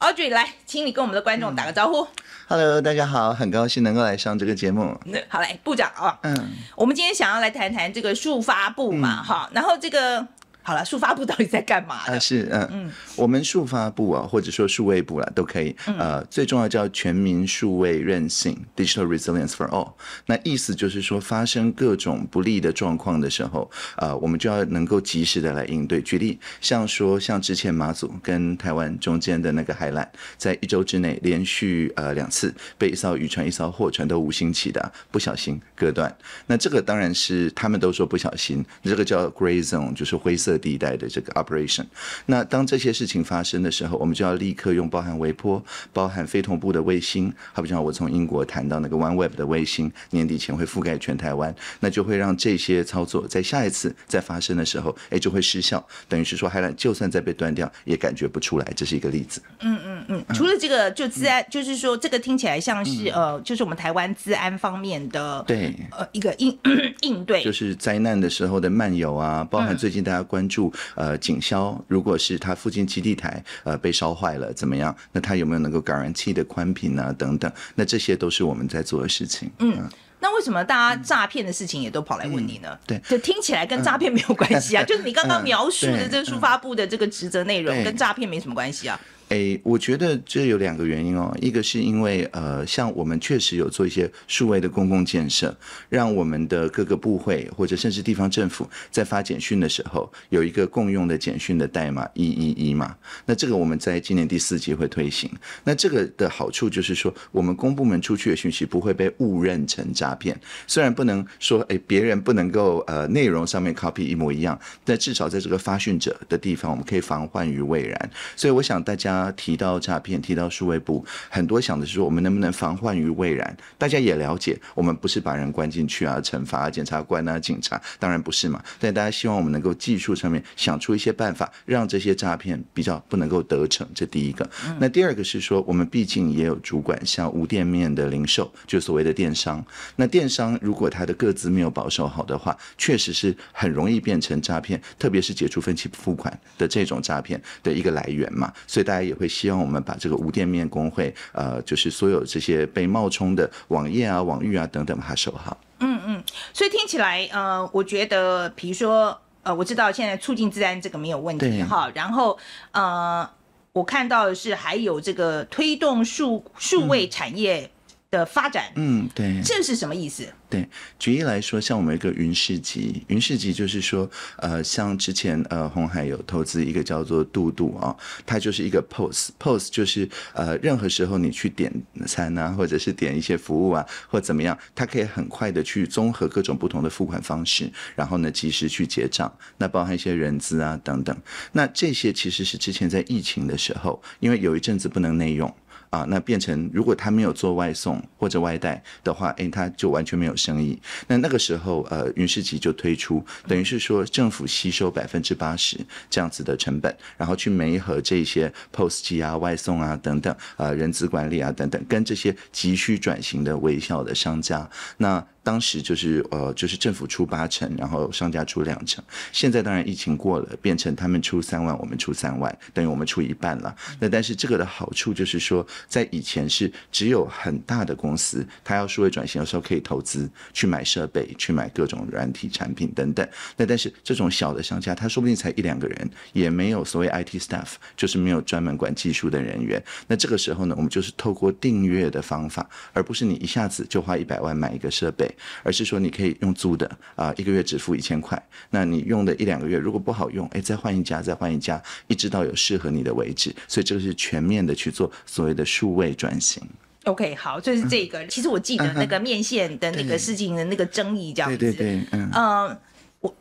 Audrey，来，请你跟我们的观众打个招呼。Hello，大家好，很高兴能够来上这个节目。好嘞，部长啊，嗯，我们今天想要来谈谈这个速发布嘛，哈，然后这个。好了，数发布到底在干嘛？啊，是嗯，嗯，我们数发布啊，或者说数位部了都可以。呃，最重要叫全民数位韧性 （Digital Resilience for All）。那意思就是说，发生各种不利的状况的时候，呃，我们就要能够及时的来应对。举例，像说，像之前马祖跟台湾中间的那个海缆，在一周之内连续呃两次被一艘渔船、一艘货船都无心起的不小心割断。那这个当然是他们都说不小心，这个叫 Gray Zone，就是灰色。地带的这个 operation，那当这些事情发生的时候，我们就要立刻用包含微波、包含非同步的卫星，好比像我从英国谈到那个 OneWeb 的卫星，年底前会覆盖全台湾，那就会让这些操作在下一次再发生的时候，哎，就会失效。等于是说，海浪就算再被断掉，也感觉不出来。这是一个例子。嗯嗯嗯。除了这个，就自安，就是说，这个听起来像是呃，就是我们台湾治安方面的对呃一个应 应对，就是灾难的时候的漫游啊，包含最近大家关。住呃警消，如果是他附近基地台呃被烧坏了怎么样？那他有没有能够感染 e 的宽频啊等等，那这些都是我们在做的事情。嗯，那为什么大家诈骗的事情也都跑来问你呢？对，就听起来跟诈骗没有关系啊，就是你刚刚描述的这个书发布的这个职责内容跟诈骗没什么关系啊。诶，我觉得这有两个原因哦。一个是因为呃，像我们确实有做一些数位的公共建设，让我们的各个部会或者甚至地方政府在发简讯的时候有一个共用的简讯的代码一一一嘛。那这个我们在今年第四季会推行。那这个的好处就是说，我们公部门出去的讯息不会被误认成诈骗。虽然不能说诶别人不能够呃内容上面 copy 一模一样，但至少在这个发讯者的地方，我们可以防患于未然。所以我想大家。啊，提到诈骗，提到数位部，很多想的是说，我们能不能防患于未然？大家也了解，我们不是把人关进去啊，惩罚检察官啊，警察，当然不是嘛。但大家希望我们能够技术上面想出一些办法，让这些诈骗比较不能够得逞。这第一个。那第二个是说，我们毕竟也有主管，像无店面的零售，就所谓的电商。那电商如果他的各自没有保守好的话，确实是很容易变成诈骗，特别是解除分期付款的这种诈骗的一个来源嘛。所以大家。也会希望我们把这个无店面工会，呃，就是所有这些被冒充的网页啊、网域啊等等，把它守好。嗯嗯，所以听起来，呃，我觉得，比如说，呃，我知道现在促进治安这个没有问题哈。然后，呃，我看到的是还有这个推动数数位产业。的发展，嗯，对，这是什么意思？对，举例来说，像我们一个云市集，云市集就是说，呃，像之前呃红海有投资一个叫做度度啊，它就是一个 pos，pos 就是呃，任何时候你去点餐啊，或者是点一些服务啊，或怎么样，它可以很快的去综合各种不同的付款方式，然后呢及时去结账，那包含一些人资啊等等，那这些其实是之前在疫情的时候，因为有一阵子不能内用。啊，那变成如果他没有做外送或者外带的话，哎，他就完全没有生意。那那个时候，呃，云市集就推出，等于是说政府吸收百分之八十这样子的成本，然后去媒合这些 POS 机啊、外送啊等等，呃，人资管理啊等等，跟这些急需转型的微笑的商家那。当时就是呃，就是政府出八成，然后商家出两成。现在当然疫情过了，变成他们出三万，我们出三万，等于我们出一半了。那但是这个的好处就是说，在以前是只有很大的公司，他要数位转型的时候可以投资去买设备、去买各种软体产品等等。那但是这种小的商家，他说不定才一两个人，也没有所谓 IT staff，就是没有专门管技术的人员。那这个时候呢，我们就是透过订阅的方法，而不是你一下子就花一百万买一个设备。而是说你可以用租的啊，一个月只付一千块。那你用的一两个月如果不好用，哎，再换一家，再换一家，一直到有适合你的为止。所以这个是全面的去做所谓的数位转型。OK，好，就是这个。其实我记得那个面线的那个事情的那个争议，这样子。对对对，嗯。嗯，我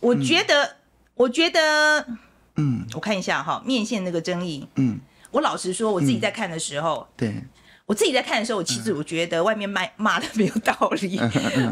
我觉得我觉得，嗯，我看一下哈，面线那个争议。嗯，我老实说，我自己在看的时候，对。我自己在看的时候，我其实我觉得外面骂骂的没有道理。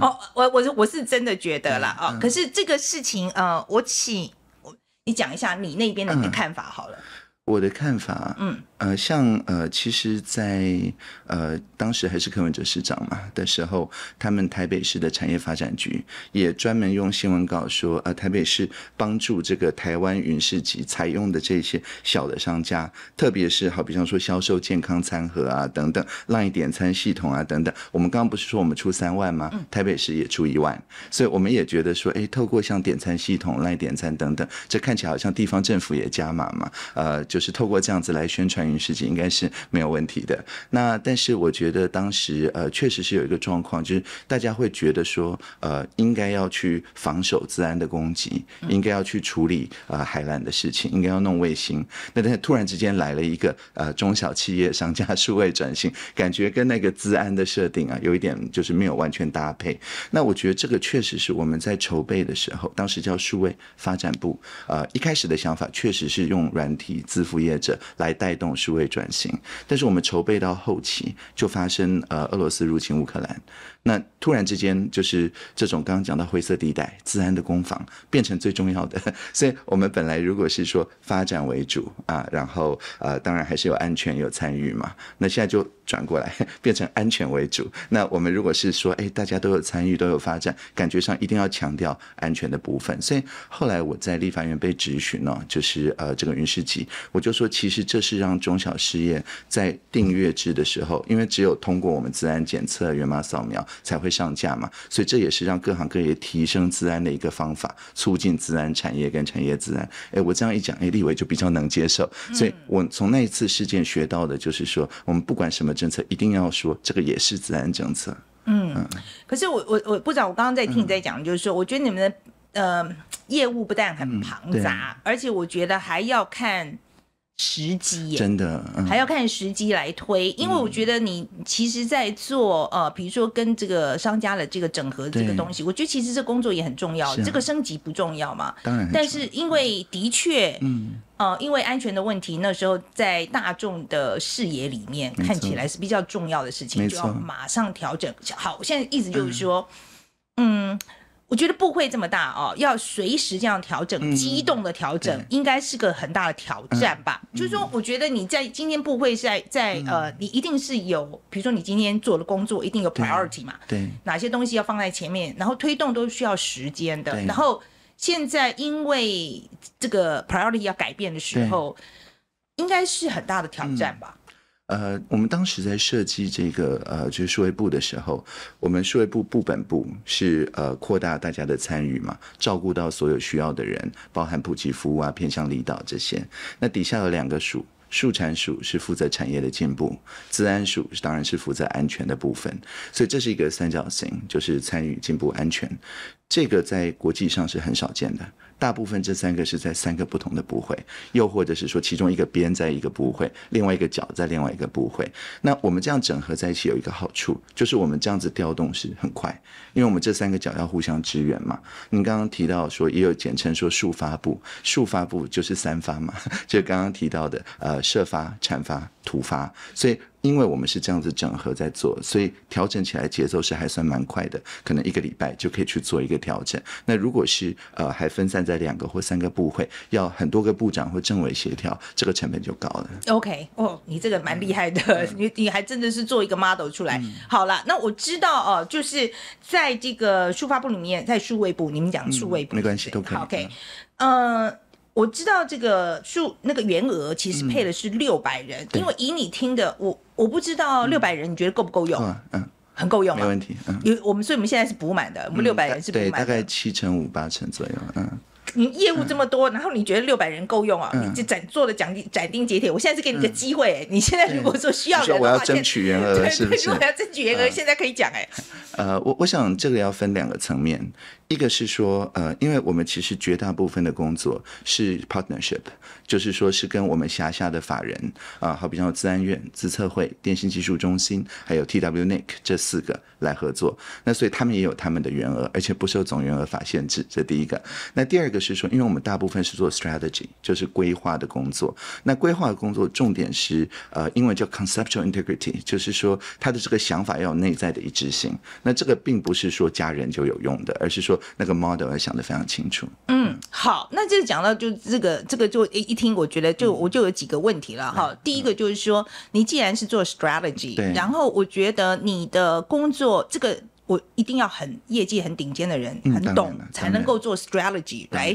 哦，我我我是真的觉得啦，哦，可是这个事情，呃，我请我你讲一下你那边的看法好了。我的看法，嗯，呃，像呃，其实，在呃，当时还是柯文哲市长嘛的时候，他们台北市的产业发展局也专门用新闻稿说，呃，台北市帮助这个台湾云市集采用的这些小的商家，特别是好比方说销售健康餐盒啊等等，赖点餐系统啊等等，我们刚刚不是说我们出三万吗？台北市也出一万，所以我们也觉得说，哎，透过像点餐系统、赖点餐等等，这看起来好像地方政府也加码嘛，呃。就是透过这样子来宣传云世界应该是没有问题的。那但是我觉得当时呃确实是有一个状况，就是大家会觉得说呃应该要去防守资安的攻击，应该要去处理呃海缆的事情，应该要弄卫星。那但是突然之间来了一个呃中小企业商家数位转型，感觉跟那个资安的设定啊有一点就是没有完全搭配。那我觉得这个确实是我们在筹备的时候，当时叫数位发展部，呃一开始的想法确实是用软体资。服务业者来带动数位转型，但是我们筹备到后期就发生呃俄罗斯入侵乌克兰。那突然之间就是这种刚刚讲到灰色地带，自然的攻防变成最重要的。所以我们本来如果是说发展为主啊，然后呃当然还是有安全有参与嘛。那现在就转过来 变成安全为主。那我们如果是说哎大家都有参与都有发展，感觉上一定要强调安全的部分。所以后来我在立法院被质询呢，就是呃这个云时集，我就说其实这是让中小事业在订阅制的时候，因为只有通过我们自然检测源码扫描。才会上架嘛，所以这也是让各行各业提升自然的一个方法，促进自然产业跟产业自然。哎，我这样一讲，哎，立伟就比较能接受。所以我从那一次事件学到的就是说，我们不管什么政策，一定要说这个也是自然政策。嗯，可是我我我不知道，我刚刚在听你在讲，就是说，我觉得你们的呃业务不但很庞杂，而且我觉得还要看。时机耶，真的还要看时机来推，因为我觉得你其实，在做呃，比如说跟这个商家的这个整合这个东西，我觉得其实这工作也很重要。这个升级不重要嘛？当然。但是因为的确，嗯，呃，因为安全的问题，那时候在大众的视野里面看起来是比较重要的事情，就要马上调整。好，我现在意思就是说，嗯。我觉得步会这么大哦，要随时这样调整，机动的调整应该是个很大的挑战吧。就是说，我觉得你在今天步会，在在呃，你一定是有，比如说你今天做的工作一定有 priority 嘛，对，哪些东西要放在前面，然后推动都需要时间的。然后现在因为这个 priority 要改变的时候，应该是很大的挑战吧。呃，我们当时在设计这个呃，就是数位部的时候，我们数位部部本部是呃扩大大家的参与嘛，照顾到所有需要的人，包含普及服务啊、偏向离岛这些。那底下有两个署，数产署是负责产业的进步，自安署当然是负责安全的部分。所以这是一个三角形，就是参与、进步、安全，这个在国际上是很少见的。大部分这三个是在三个不同的部会，又或者是说其中一个边在一个部会，另外一个角在另外一个部会。那我们这样整合在一起有一个好处，就是我们这样子调动是很快，因为我们这三个角要互相支援嘛。你刚刚提到说，也有简称说“数发布”，数发布就是三发嘛，就刚刚提到的呃，设发、产发、土发，所以。因为我们是这样子整合在做，所以调整起来节奏是还算蛮快的，可能一个礼拜就可以去做一个调整。那如果是呃还分散在两个或三个部会，要很多个部长或政委协调，这个成本就高了。OK，哦，你这个蛮厉害的，你你还真的是做一个 model 出来。好了，那我知道哦，就是在这个数发部里面，在数位部，你们讲数位部没关系都可以。OK，嗯。我知道这个数那个原额其实配的是六百人，因为以你听的，我我不知道六百人你觉得够不够用？嗯嗯，很够用，没问题。嗯，为我们，所以我们现在是补满的，我们六百人是补满。大概七成五八成左右。嗯。你业务这么多，然后你觉得六百人够用啊？你斩做的讲斩钉截铁，我现在是给你个机会，你现在如果说需要人，我要争取员额，我要争取员额，现在可以讲哎。呃，我我想这个要分两个层面，一个是说呃，因为我们其实绝大部分的工作是 partnership，就是说是跟我们辖下的法人啊，好比像自安院、自测会、电信技术中心，还有 TWNIC 这四个。来合作，那所以他们也有他们的原额，而且不受总原额法限制，这第一个。那第二个是说，因为我们大部分是做 strategy，就是规划的工作。那规划的工作重点是，呃，英文叫 conceptual integrity，就是说他的这个想法要有内在的一致性。那这个并不是说家人就有用的，而是说那个 model 要想得非常清楚。嗯，好，那这讲到就这个这个就一听，我觉得就我就有几个问题了哈。第一个就是说，你既然是做 strategy，然后我觉得你的工作。这个我一定要很业界很顶尖的人，很懂才能够做 strategy 来。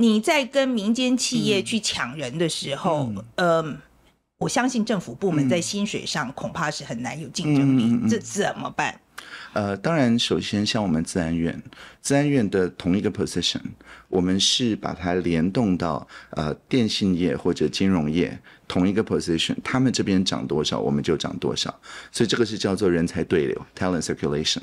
你在跟民间企业去抢人的时候，呃，我相信政府部门在薪水上恐怕是很难有竞争力，这怎么办？呃，当然，首先像我们自然院，自然院的同一个 position，我们是把它联动到呃电信业或者金融业。同一个 position，他们这边涨多少，我们就涨多少，所以这个是叫做人才对流 （talent circulation）。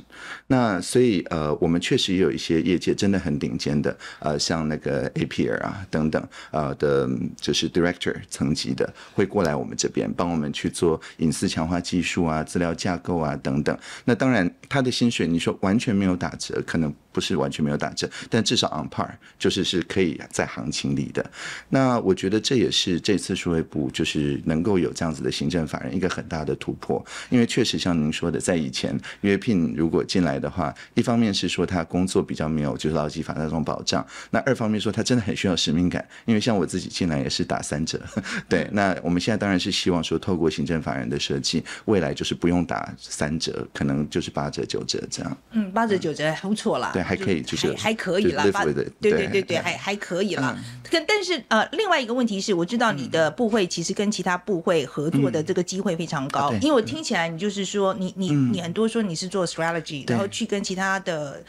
那所以呃，我们确实也有一些业界真的很顶尖的呃，像那个 APR 啊等等呃的，就是 director 层级的会过来我们这边帮我们去做隐私强化技术啊、资料架构啊等等。那当然他的薪水你说完全没有打折，可能不是完全没有打折，但至少 on par 就是是可以在行情里的。那我觉得这也是这次数位部。就是能够有这样子的行政法人一个很大的突破，因为确实像您说的，在以前约聘如果进来的话，一方面是说他工作比较没有就是劳基法那种保障，那二方面说他真的很需要使命感，因为像我自己进来也是打三折，对。那我们现在当然是希望说透过行政法人的设计，未来就是不用打三折，可能就是八折九折这样。嗯，八折九折还不错啦。对，还可以，就是还可以啦。对对对对，还还可以啦。可，但是呃，另外一个问题是，我知道你的部会其实。是跟其他部会合作的这个机会非常高，因为我听起来你就是说你你你很多说你是做 strategy，然后去跟其他的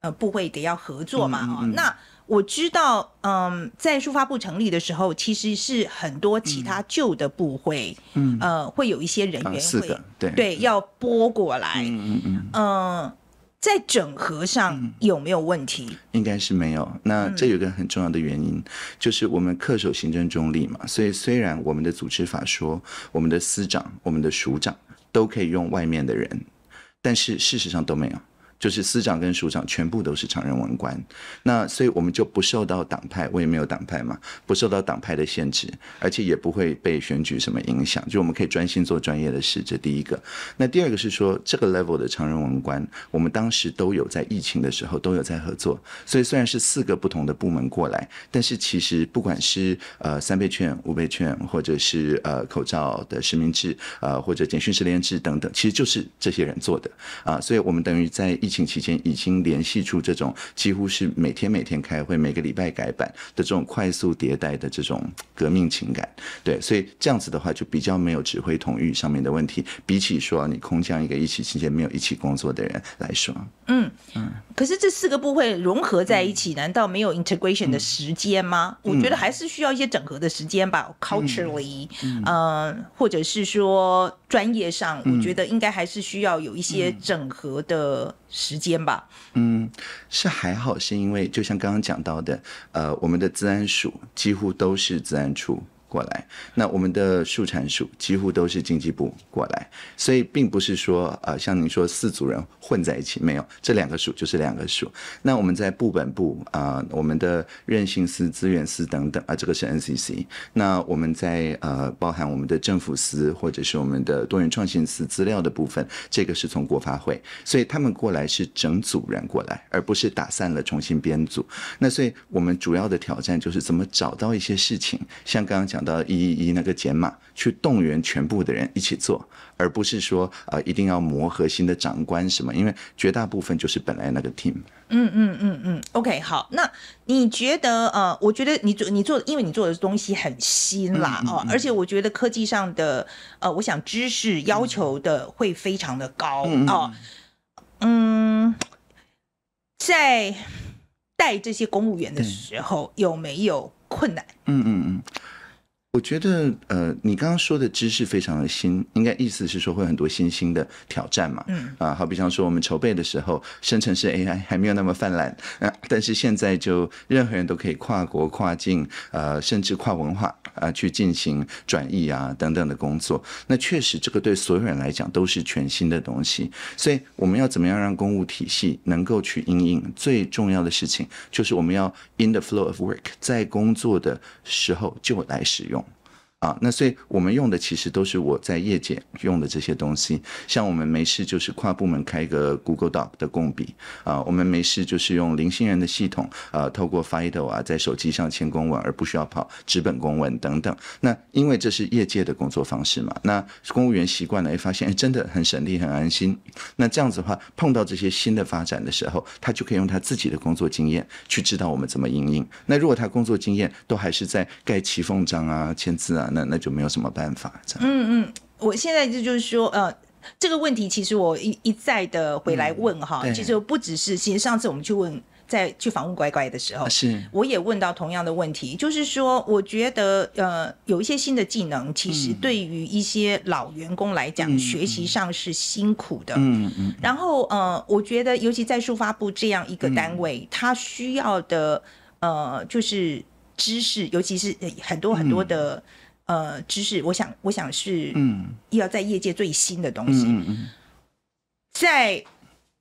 呃部会得要合作嘛。那我知道，嗯，在书发部成立的时候，其实是很多其他旧的部会，呃，会有一些人员会对对要拨过来。嗯嗯嗯，嗯。在整合上有没有问题？应该是没有。那这有一个很重要的原因，就是我们恪守行政中立嘛。所以虽然我们的组织法说我们的司长、我们的署长都可以用外面的人，但是事实上都没有。就是司长跟署长全部都是常任文官，那所以我们就不受到党派，我也没有党派嘛，不受到党派的限制，而且也不会被选举什么影响，就我们可以专心做专业的事。这第一个，那第二个是说，这个 level 的常任文官，我们当时都有在疫情的时候都有在合作，所以虽然是四个不同的部门过来，但是其实不管是呃三倍券、五倍券，或者是呃口罩的实名制呃或者简讯实联制等等，其实就是这些人做的啊，所以我们等于在。疫情期间已经联系出这种几乎是每天每天开会、每个礼拜改版的这种快速迭代的这种革命情感，对，所以这样子的话就比较没有指挥统御上面的问题，比起说你空降一个疫情期间没有一起工作的人来说，嗯嗯，可是这四个部会融合在一起，难道没有 integration 的时间吗？我觉得还是需要一些整合的时间吧，culturally，呃，或者是说专业上，我觉得应该还是需要有一些整合的。时间吧，嗯，是还好，是因为就像刚刚讲到的，呃，我们的自安署几乎都是自安处。过来，那我们的数产数几乎都是经济部过来，所以并不是说呃像您说四组人混在一起没有，这两个数就是两个数。那我们在部本部啊，我们的任性司、资源司等等啊，这个是 NCC。那我们在呃包含我们的政府司或者是我们的多元创新司资料的部分，这个是从国发会，所以他们过来是整组人过来，而不是打散了重新编组。那所以我们主要的挑战就是怎么找到一些事情，像刚刚讲。想到一一一那个减码，去动员全部的人一起做，而不是说啊，一定要磨合新的长官什么？因为绝大部分就是本来那个 team。嗯嗯嗯嗯，OK，好。那你觉得呃，我觉得你做你做，因为你做的东西很新啦哦，而且我觉得科技上的呃，我想知识要求的会非常的高哦，嗯，在带这些公务员的时候有没有困难？嗯嗯嗯。我觉得，呃，你刚刚说的知识非常的新，应该意思是说会很多新兴的挑战嘛，嗯，啊，好比像说我们筹备的时候，深层式 AI 还没有那么泛滥，啊，但是现在就任何人都可以跨国、跨境，呃，甚至跨文化啊，去进行转译啊等等的工作。那确实，这个对所有人来讲都是全新的东西。所以，我们要怎么样让公务体系能够去应用？最重要的事情就是我们要 in the flow of work，在工作的时候就来使用。啊，那所以我们用的其实都是我在业界用的这些东西，像我们没事就是跨部门开一个 Google Doc 的共笔啊，我们没事就是用零星人的系统啊，透过 Fido 啊，在手机上签公文，而不需要跑纸本公文等等。那因为这是业界的工作方式嘛，那公务员习惯了，发现哎真的很省力很安心。那这样子的话，碰到这些新的发展的时候，他就可以用他自己的工作经验去知道我们怎么应用。那如果他工作经验都还是在盖骑缝章啊、签字啊。那那就没有什么办法，这样。嗯嗯，我现在这就是说，呃，这个问题其实我一一再的回来问哈，其实不只是，其实上次我们去问，在去访问乖乖的时候，是我也问到同样的问题，就是说，我觉得呃，有一些新的技能，其实对于一些老员工来讲，学习上是辛苦的。嗯嗯然后呃，我觉得尤其在数发布这样一个单位，他需要的呃，就是知识，尤其是很多很多的。呃，知识，我想，我想是，嗯，要在业界最新的东西，嗯在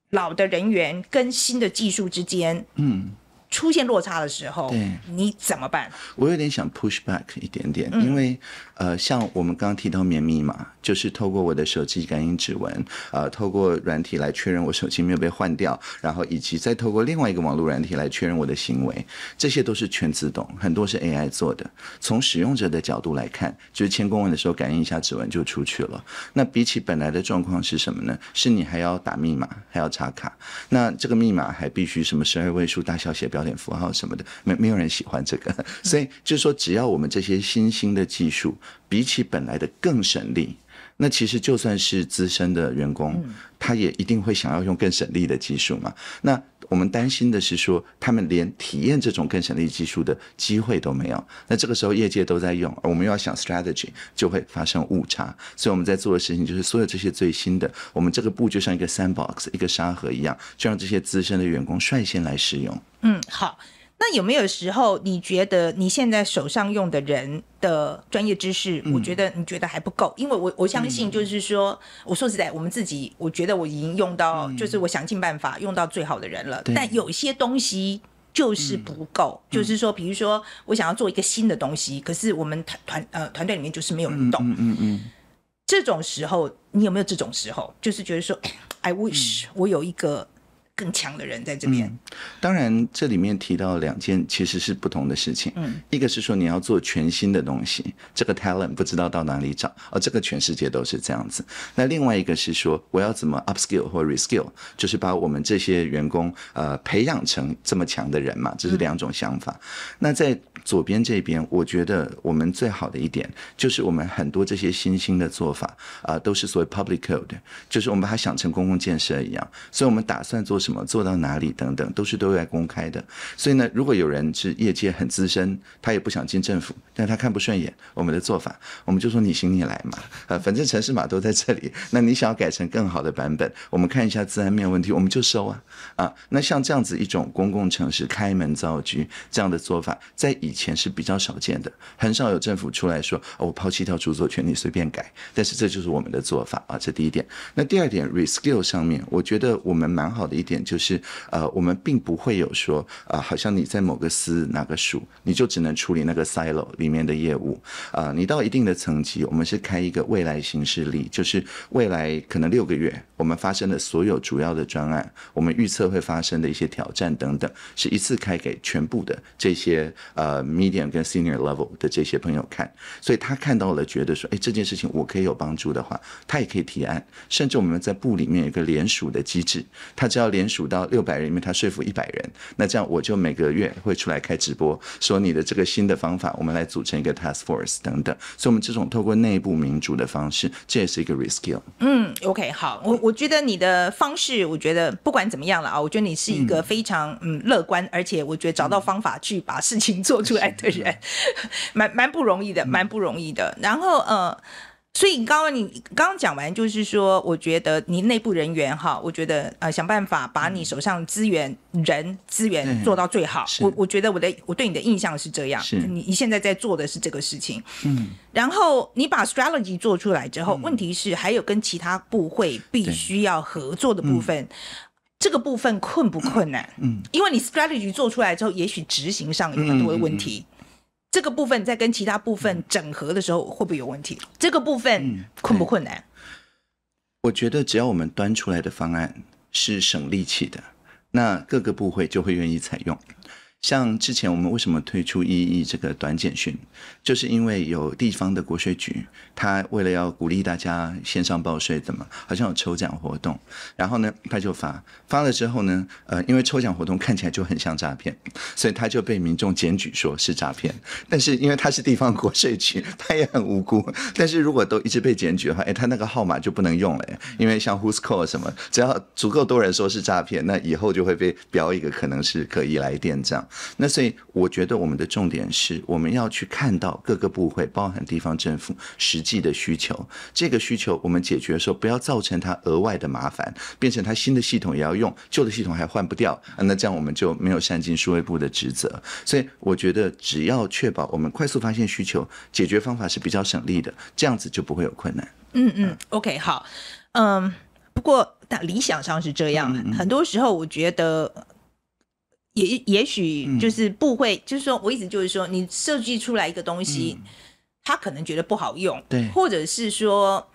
老的人员跟新的技术之间，嗯，出现落差的时候，你怎么办？我有点想 push back 一点点，因为。呃，像我们刚刚提到免密码，就是透过我的手机感应指纹，呃，透过软体来确认我手机没有被换掉，然后以及再透过另外一个网络软体来确认我的行为，这些都是全自动，很多是 AI 做的。从使用者的角度来看，就是签公文的时候感应一下指纹就出去了。那比起本来的状况是什么呢？是你还要打密码，还要插卡，那这个密码还必须什么十二位数大小写标点符号什么的，没没有人喜欢这个。所以就是说，只要我们这些新兴的技术。比起本来的更省力，那其实就算是资深的员工，他也一定会想要用更省力的技术嘛。那我们担心的是说，他们连体验这种更省力技术的机会都没有。那这个时候，业界都在用，我们又要想 strategy，就会发生误差。所以我们在做的事情就是，所有这些最新的，我们这个布就像一个 sandbox，一个沙盒一样，就让这些资深的员工率先来使用。嗯，好。那有没有时候你觉得你现在手上用的人的专业知识，我觉得你觉得还不够？因为我我相信，就是说，我说实在，我们自己，我觉得我已经用到，就是我想尽办法用到最好的人了。但有些东西就是不够，就是说，比如说我想要做一个新的东西，可是我们团团呃团队里面就是没有人懂。嗯嗯嗯。这种时候，你有没有这种时候，就是觉得说，I wish 我有一个。更强的人在这边，当然这里面提到两件其实是不同的事情。嗯，一个是说你要做全新的东西，这个 talent 不知道到哪里找，而这个全世界都是这样子。那另外一个是说我要怎么 upskill 或 reskill，就是把我们这些员工呃培养成这么强的人嘛，这是两种想法。那在左边这边，我觉得我们最好的一点就是我们很多这些新兴的做法啊，都是所谓 public code，就是我们把它想成公共建设一样，所以我们打算做。什么做到哪里等等，都是对外公开的。所以呢，如果有人是业界很资深，他也不想进政府，但他看不顺眼我们的做法，我们就说你行你来嘛。呃，反正城市码都在这里，那你想要改成更好的版本，我们看一下自然面问题，我们就收啊啊。那像这样子一种公共城市开门造局这样的做法，在以前是比较少见的，很少有政府出来说我抛弃一条著作权，你随便改。但是这就是我们的做法啊，这第一点。那第二点，rescue 上面，我觉得我们蛮好的一点。就是呃，我们并不会有说啊，好像你在某个司哪个署，你就只能处理那个 silo 里面的业务啊。你到一定的层级，我们是开一个未来形式例，就是未来可能六个月我们发生的所有主要的专案，我们预测会发生的一些挑战等等，是一次开给全部的这些呃 medium 跟 senior level 的这些朋友看。所以他看到了，觉得说，哎，这件事情我可以有帮助的话，他也可以提案。甚至我们在部里面有一个联署的机制，他只要联。数到六百人，因为他说服一百人，那这样我就每个月会出来开直播，说你的这个新的方法，我们来组成一个 task force 等等。所以，我们这种透过内部民主的方式，这也是一个 risk。嗯，OK，好，我我觉得你的方式，我觉得不管怎么样了啊，我觉得你是一个非常嗯乐观，而且我觉得找到方法去把事情做出来的人，蛮蛮不容易的，蛮不容易的。然后，呃。所以刚刚你刚刚讲完，就是说，我觉得你内部人员哈，我觉得呃，想办法把你手上资源、人资源做到最好。我我觉得我的我对你的印象是这样。你你现在在做的是这个事情。嗯。然后你把 strategy 做出来之后，问题是还有跟其他部会必须要合作的部分，这个部分困不困难？嗯，因为你 strategy 做出来之后，也许执行上有很多的问题。这个部分在跟其他部分整合的时候会不会有问题？这个部分困不困难？我觉得只要我们端出来的方案是省力气的，那各个部会就会愿意采用。像之前我们为什么推出 EE 这个短简讯，就是因为有地方的国税局，他为了要鼓励大家线上报税的嘛，好像有抽奖活动，然后呢他就发，发了之后呢，呃，因为抽奖活动看起来就很像诈骗，所以他就被民众检举说是诈骗。但是因为他是地方国税局，他也很无辜。但是如果都一直被检举的话，哎，他那个号码就不能用了，因为像 Who's Call 什么，只要足够多人说是诈骗，那以后就会被标一个可能是可疑来电这样。那所以，我觉得我们的重点是，我们要去看到各个部会，包含地方政府实际的需求。这个需求我们解决的时候，不要造成它额外的麻烦，变成它新的系统也要用，旧的系统还换不掉。那这样我们就没有善尽数位部的职责。所以我觉得，只要确保我们快速发现需求，解决方法是比较省力的，这样子就不会有困难。嗯嗯，OK，好，嗯，不过但理想上是这样，很多时候我觉得。也也许就是不会，就是说我意思就是说，你设计出来一个东西，他可能觉得不好用，对，或者是说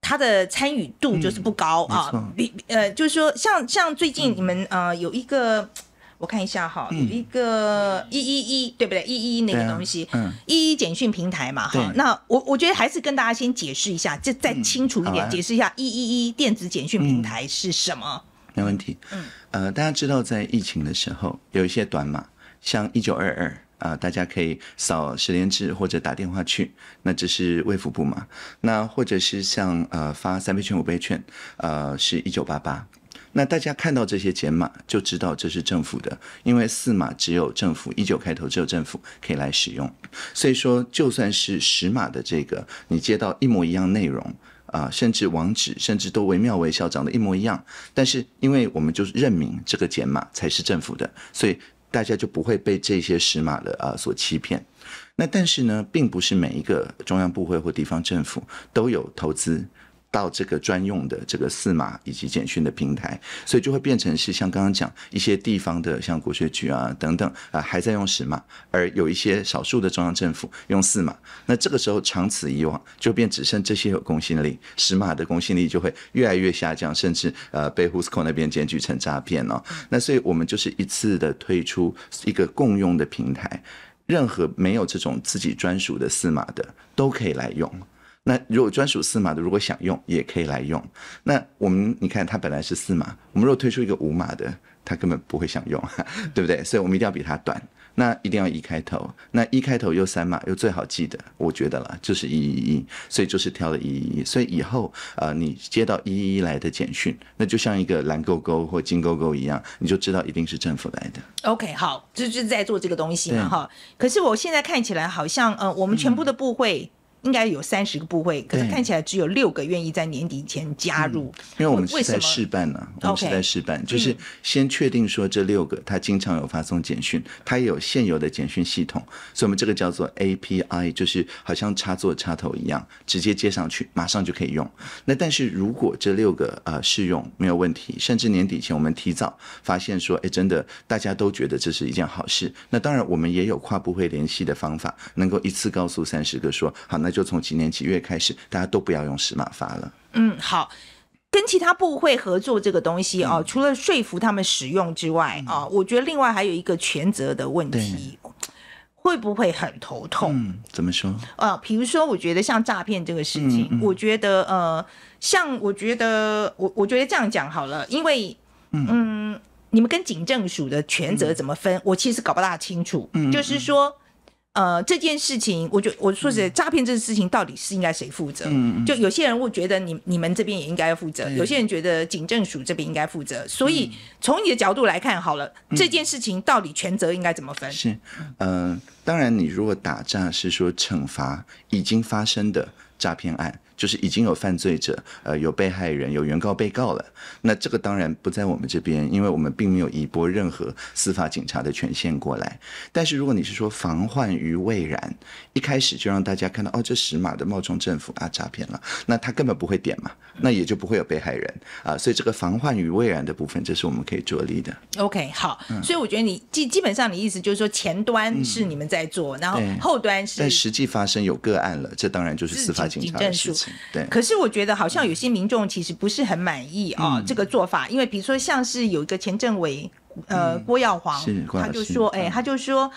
他的参与度就是不高啊。比呃，就是说像像最近你们呃有一个，我看一下哈，有一个一一一对不对？一一那个东西，一一简讯平台嘛哈。那我我觉得还是跟大家先解释一下，就再清楚一点，解释一下一一一电子简讯平台是什么。没问题。嗯，呃，大家知道在疫情的时候有一些短码，像一九二二啊，大家可以扫十连制或者打电话去。那这是卫福部嘛？那或者是像呃发三倍券五倍券，呃是一九八八。那大家看到这些简码就知道这是政府的，因为四码只有政府一九开头只有政府可以来使用。所以说，就算是十码的这个，你接到一模一样内容。啊，甚至网址，甚至都惟妙惟肖，长得一模一样。但是，因为我们就是认明这个简码才是政府的，所以大家就不会被这些石码的啊所欺骗。那但是呢，并不是每一个中央部会或地方政府都有投资。到这个专用的这个四码以及简讯的平台，所以就会变成是像刚刚讲一些地方的，像国税局啊等等啊，还在用十码，而有一些少数的中央政府用四码。那这个时候长此以往，就变只剩这些有公信力，十码的公信力就会越来越下降，甚至呃被 w h o s c o 那边检举成诈骗哦。那所以我们就是一次的推出一个共用的平台，任何没有这种自己专属的四码的都可以来用。那如果专属四码的，如果想用也可以来用。那我们你看，它本来是四码，我们如果推出一个五码的，它根本不会想用，对不对？所以我们一定要比它短。那一定要一开头，那一开头又三码又最好记得，我觉得了就是一一一，所以就是挑了一一一。所以以后啊，你接到一一一来的简讯，那就像一个蓝勾勾或金勾勾一样，你就知道一定是政府来的。OK，好，就就是在做这个东西嘛哈。可是我现在看起来好像，呃我们全部的部会。应该有三十个部会，可是看起来只有六个愿意在年底前加入。因为我们是在试办呢？我们是在试办，就是先确定说这六个他经常有发送简讯，他也有现有的简讯系统，所以我们这个叫做 API，就是好像插座插头一样，直接接上去，马上就可以用。那但是如果这六个呃试用没有问题，甚至年底前我们提早发现说，哎，真的大家都觉得这是一件好事。那当然我们也有跨部会联系的方法，能够一次告诉三十个说好那。就从今年几月开始，大家都不要用石马发了。嗯，好，跟其他部会合作这个东西哦，除了说服他们使用之外啊，我觉得另外还有一个权责的问题，会不会很头痛？嗯，怎么说？呃，比如说，我觉得像诈骗这个事情，我觉得呃，像我觉得我我觉得这样讲好了，因为嗯，你们跟警政署的权责怎么分，我其实搞不大清楚。嗯，就是说。呃，这件事情，我觉我说是诈骗，这个事情到底是应该谁负责？嗯、就有些人会觉得你你们这边也应该要负责，有些人觉得警政署这边应该负责。所以从你的角度来看，好了，这件事情到底全责应该怎么分？是，嗯，当然，你如果打诈是说惩罚已经发生的诈骗案。就是已经有犯罪者，呃，有被害人，有原告被告了。那这个当然不在我们这边，因为我们并没有移拨任何司法警察的权限过来。但是如果你是说防患于未然，一开始就让大家看到哦，这石码的冒充政府啊诈骗了，那他根本不会点嘛，那也就不会有被害人啊。所以这个防患于未然的部分，这是我们可以着力的。OK，好，所以我觉得你基基本上你意思就是说前端是你们在做，然后后端是。但实际发生有个案了，这当然就是司法警察的事情。对，可是我觉得好像有些民众其实不是很满意啊这个做法，因为比如说像是有一个前政委呃郭耀煌，他就说，哎，他就说，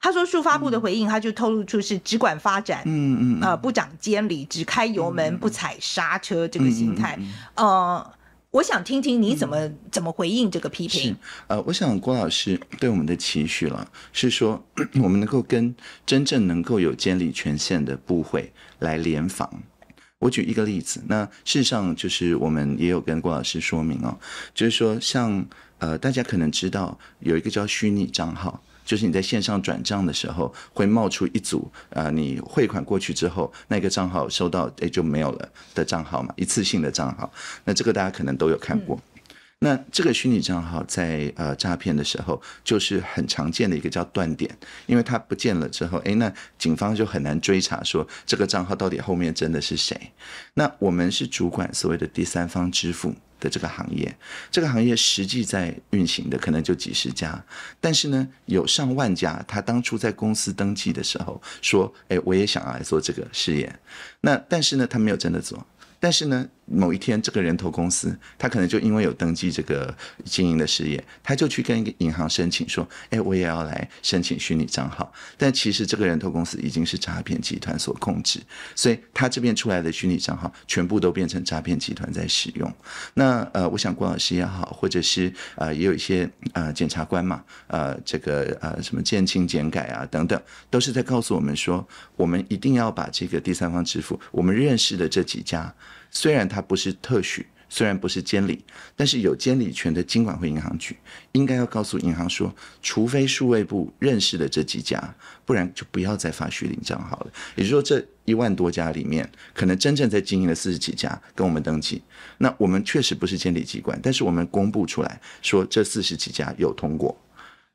他说速发部的回应，他就透露出是只管发展，嗯嗯，啊不长监理，只开油门不踩刹车这个心态，呃，我想听听你怎么怎么回应这个批评？呃，我想郭老师对我们的期许了，是说 我们能够跟真正能够有监理权限的部会来联防。我举一个例子，那事实上就是我们也有跟郭老师说明哦，就是说像呃大家可能知道有一个叫虚拟账号，就是你在线上转账的时候会冒出一组啊，你汇款过去之后，那个账号收到诶就没有了的账号嘛，一次性的账号，那这个大家可能都有看过。那这个虚拟账号在呃诈骗的时候，就是很常见的一个叫断点，因为它不见了之后，诶，那警方就很难追查说这个账号到底后面真的是谁。那我们是主管所谓的第三方支付的这个行业，这个行业实际在运行的可能就几十家，但是呢，有上万家，他当初在公司登记的时候说，诶，我也想要来做这个事业，那但是呢，他没有真的做，但是呢。某一天，这个人头公司，他可能就因为有登记这个经营的事业，他就去跟一银行申请说：“哎，我也要来申请虚拟账号。”但其实这个人头公司已经是诈骗集团所控制，所以他这边出来的虚拟账号全部都变成诈骗集团在使用。那呃，我想郭老师也好，或者是呃，也有一些呃检察官嘛，呃，这个呃什么建清检改啊等等，都是在告诉我们说，我们一定要把这个第三方支付，我们认识的这几家。虽然它不是特许，虽然不是监理，但是有监理权的金管会银行局应该要告诉银行说，除非数位部认识了这几家，不然就不要再发虚拟账号了。也就是说，这一万多家里面，可能真正在经营的四十几家跟我们登记。那我们确实不是监理机关，但是我们公布出来说这四十几家有通过。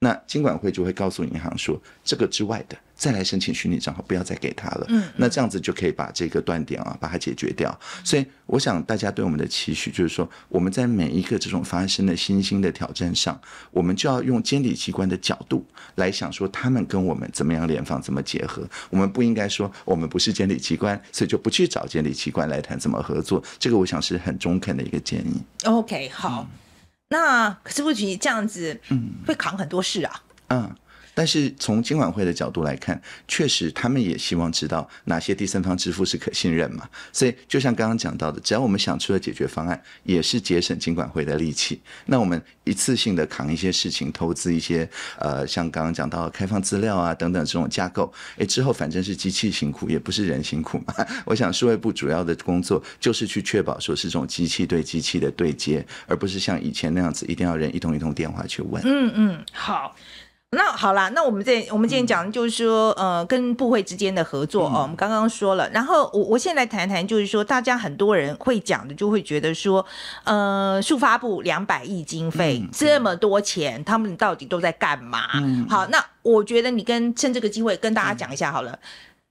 那金管会就会告诉银行说，这个之外的再来申请虚拟账号，不要再给他了。嗯，那这样子就可以把这个断点啊，把它解决掉。所以，我想大家对我们的期许就是说，我们在每一个这种发生的新兴的挑战上，我们就要用监理机关的角度来想，说他们跟我们怎么样联防、怎么结合。我们不应该说我们不是监理机关，所以就不去找监理机关来谈怎么合作。这个我想是很中肯的一个建议。OK，好。那可是不局这样子，会扛很多事啊。嗯。但是从金管会的角度来看，确实他们也希望知道哪些第三方支付是可信任嘛。所以就像刚刚讲到的，只要我们想出了解决方案，也是节省金管会的力气。那我们一次性的扛一些事情，投资一些呃，像刚刚讲到开放资料啊等等这种架构，哎，之后反正是机器辛苦，也不是人辛苦嘛。我想数位部主要的工作就是去确保说是这种机器对机器的对接，而不是像以前那样子一定要人一通一通电话去问。嗯嗯，好。那好啦，那我们这我们今天讲的就是说，呃，跟部会之间的合作哦，我们刚刚说了。然后我我现来谈谈，就是说大家很多人会讲的，就会觉得说，呃，数发部两百亿经费这么多钱，他们到底都在干嘛？好，那我觉得你跟趁这个机会跟大家讲一下好了。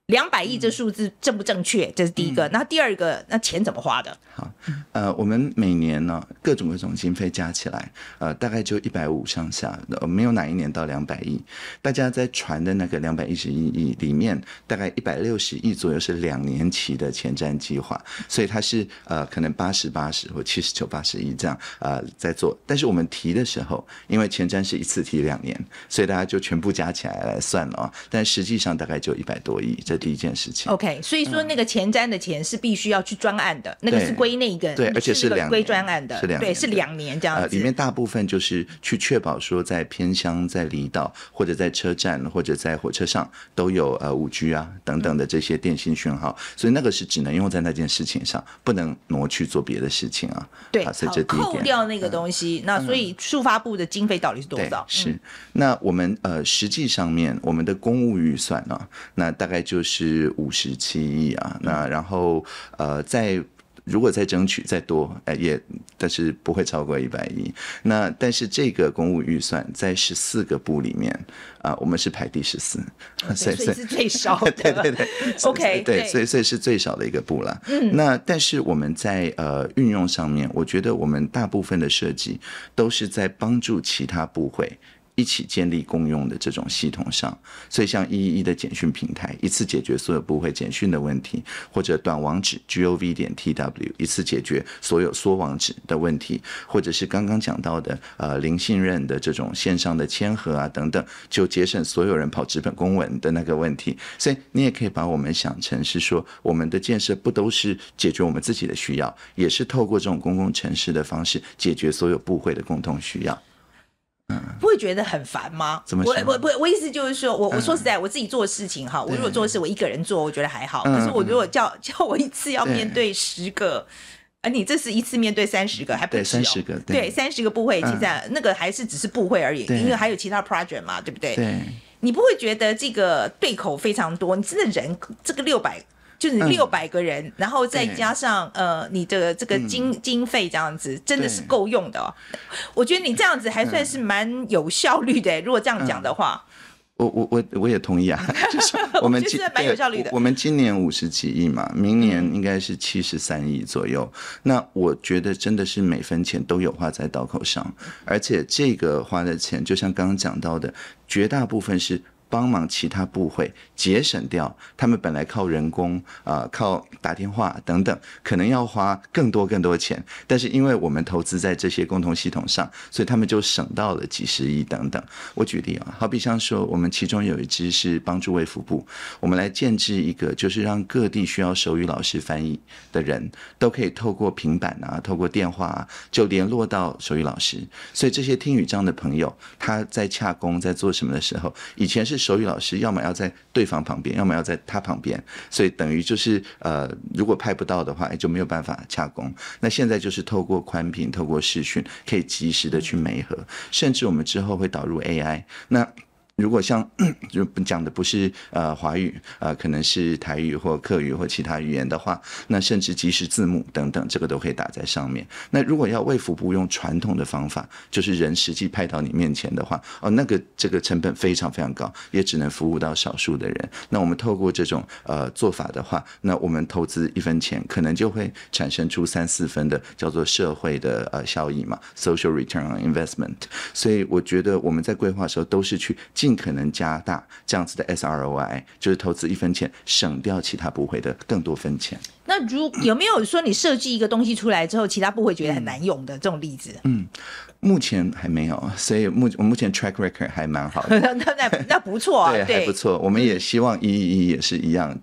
两百亿这数字正不正确？这是第一个。那第二个，那钱怎么花的？好，呃，我们每年呢，各种各种经费加起来，呃，大概就一百五上下，没有哪一年到两百亿。大家在传的那个两百一十一亿里面，大概一百六十亿左右是两年期的前瞻计划，所以它是呃，可能八十八十或七十九八十亿这样呃在做。但是我们提的时候，因为前瞻是一次提两年，所以大家就全部加起来来算了。啊、但实际上大概就一百多亿。第一件事情，OK，所以说那个前瞻的钱是必须要去专案的，那个是归那个，对，而且是两归专案的，是两对，是两年这样子。里面大部分就是去确保说，在偏乡、在离岛，或者在车站，或者在火车上，都有呃五 G 啊等等的这些电信讯号，所以那个是只能用在那件事情上，不能挪去做别的事情啊。对，扣掉那个东西，那所以数发部的经费到底是多少？是那我们呃实际上面我们的公务预算呢，那大概就。是五十七亿啊，那然后呃，在如果再争取再多，哎也，但是不会超过一百亿。那但是这个公务预算在十四个部里面啊，我们是排第十四，所以是最少。对对对，OK，对，所以所以是最少的 一个部了。嗯，那但是我们在呃运用上面，我觉得我们大部分的设计都是在帮助其他部会。一起建立共用的这种系统上，所以像一一一的简讯平台，一次解决所有不会简讯的问题，或者短网址 gov 点 tw 一次解决所有缩网址的问题，或者是刚刚讲到的呃零信任的这种线上的签合啊等等，就节省所有人跑纸本公文的那个问题。所以你也可以把我们想成是说，我们的建设不都是解决我们自己的需要，也是透过这种公共城市的方式，解决所有部会的共同需要。不会觉得很烦吗？怎么？我我不，我意思就是说，我我说实在，我自己做事情哈，我如果做事我一个人做，我觉得还好。可是我如果叫 叫我一次要面对十个，而你这是一次面对三十个，还不是三十个？对，三十个部会其实那个还是只是部会而已，因为还有其他 project 嘛，对不对？对，你不会觉得这个对口非常多？你真的人这个六百。就是六百个人，然后再加上呃你的这个经经费这样子，真的是够用的哦。我觉得你这样子还算是蛮有效率的，如果这样讲的话。我我我我也同意啊，我们就是蛮有效率的。我们今年五十几亿嘛，明年应该是七十三亿左右。那我觉得真的是每分钱都有花在刀口上，而且这个花的钱，就像刚刚讲到的，绝大部分是帮忙其他部会。节省掉他们本来靠人工啊，靠打电话等等，可能要花更多更多钱。但是因为我们投资在这些共同系统上，所以他们就省到了几十亿等等。我举例啊，好比像说，我们其中有一支是帮助卫服部，我们来建制一个，就是让各地需要手语老师翻译的人都可以透过平板啊，透过电话啊、就联络到手语老师。所以这些听语障的朋友，他在恰工在做什么的时候，以前是手语老师，要么要在对。方旁边，要么要在他旁边，所以等于就是呃，如果拍不到的话，也就没有办法洽工。那现在就是透过宽屏、透过视讯，可以及时的去媒合，甚至我们之后会导入 AI。那如果像，就讲的不是呃华语啊，可能是台语或客语或其他语言的话，那甚至即时字幕等等，这个都可以打在上面。那如果要为服务用传统的方法，就是人实际派到你面前的话，哦，那个这个成本非常非常高，也只能服务到少数的人。那我们透过这种呃做法的话，那我们投资一分钱，可能就会产生出三四分的叫做社会的呃效益嘛，social return on investment。所以我觉得我们在规划的时候都是去。尽可能加大这样子的 SROI，就是投资一分钱，省掉其他部会的更多分钱。那如有没有说你设计一个东西出来之后，其他部会觉得很难用的这种例子？嗯。目前还没有，所以目我目前 track record 还蛮好的。那那那不错啊，对，还不错。我们也希望一一也是一样。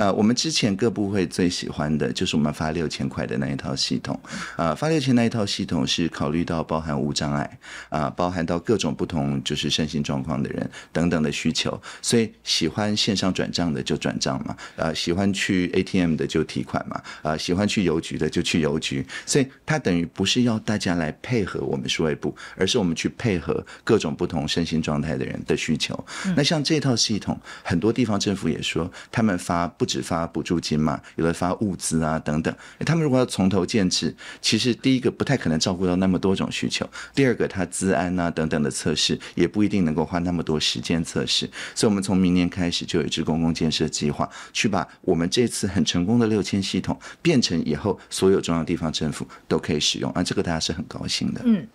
呃，我们之前各部会最喜欢的就是我们发六千块的那一套系统。啊，发六千那一套系统是考虑到包含无障碍啊，包含到各种不同就是身心状况的人等等的需求。所以喜欢线上转账的就转账嘛，呃，喜欢去 ATM 的就提款嘛，呃，喜欢去邮局的就去邮局。所以它等于不是要大家来配合我们说。退补，而是我们去配合各种不同身心状态的人的需求。那像这套系统，很多地方政府也说，他们发不止发补助金嘛，有的发物资啊等等。他们如果要从头建制，其实第一个不太可能照顾到那么多种需求，第二个他资安啊等等的测试，也不一定能够花那么多时间测试。所以，我们从明年开始就有一支公共建设计划，去把我们这次很成功的六千系统变成以后所有中央地方政府都可以使用啊，这个大家是很高兴的。嗯。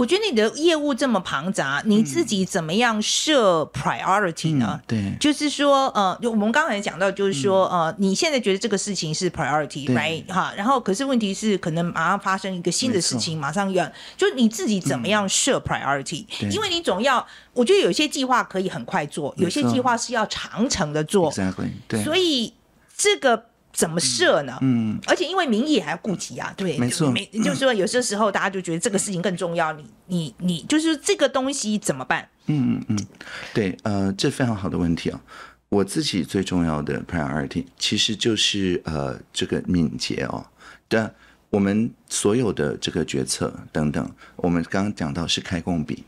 我觉得你的业务这么庞杂，你自己怎么样设 priority 呢？对，就是说，呃，就我们刚才讲到，就是说，呃，你现在觉得这个事情是 priority，right 哈？然后，可是问题是，可能马上发生一个新的事情，马上要，就你自己怎么样设 priority？因为你总要，我觉得有些计划可以很快做，有些计划是要长程的做。对，所以这个。怎么设呢？嗯，而且因为民意还要顾及啊，对，没错，没就是说有些时候大家就觉得这个事情更重要，你你你就是这个东西怎么办？嗯嗯嗯，对，呃，这非常好的问题啊，我自己最重要的 priority 其实就是呃这个敏捷哦，但我们所有的这个决策等等，我们刚刚讲到是开工比，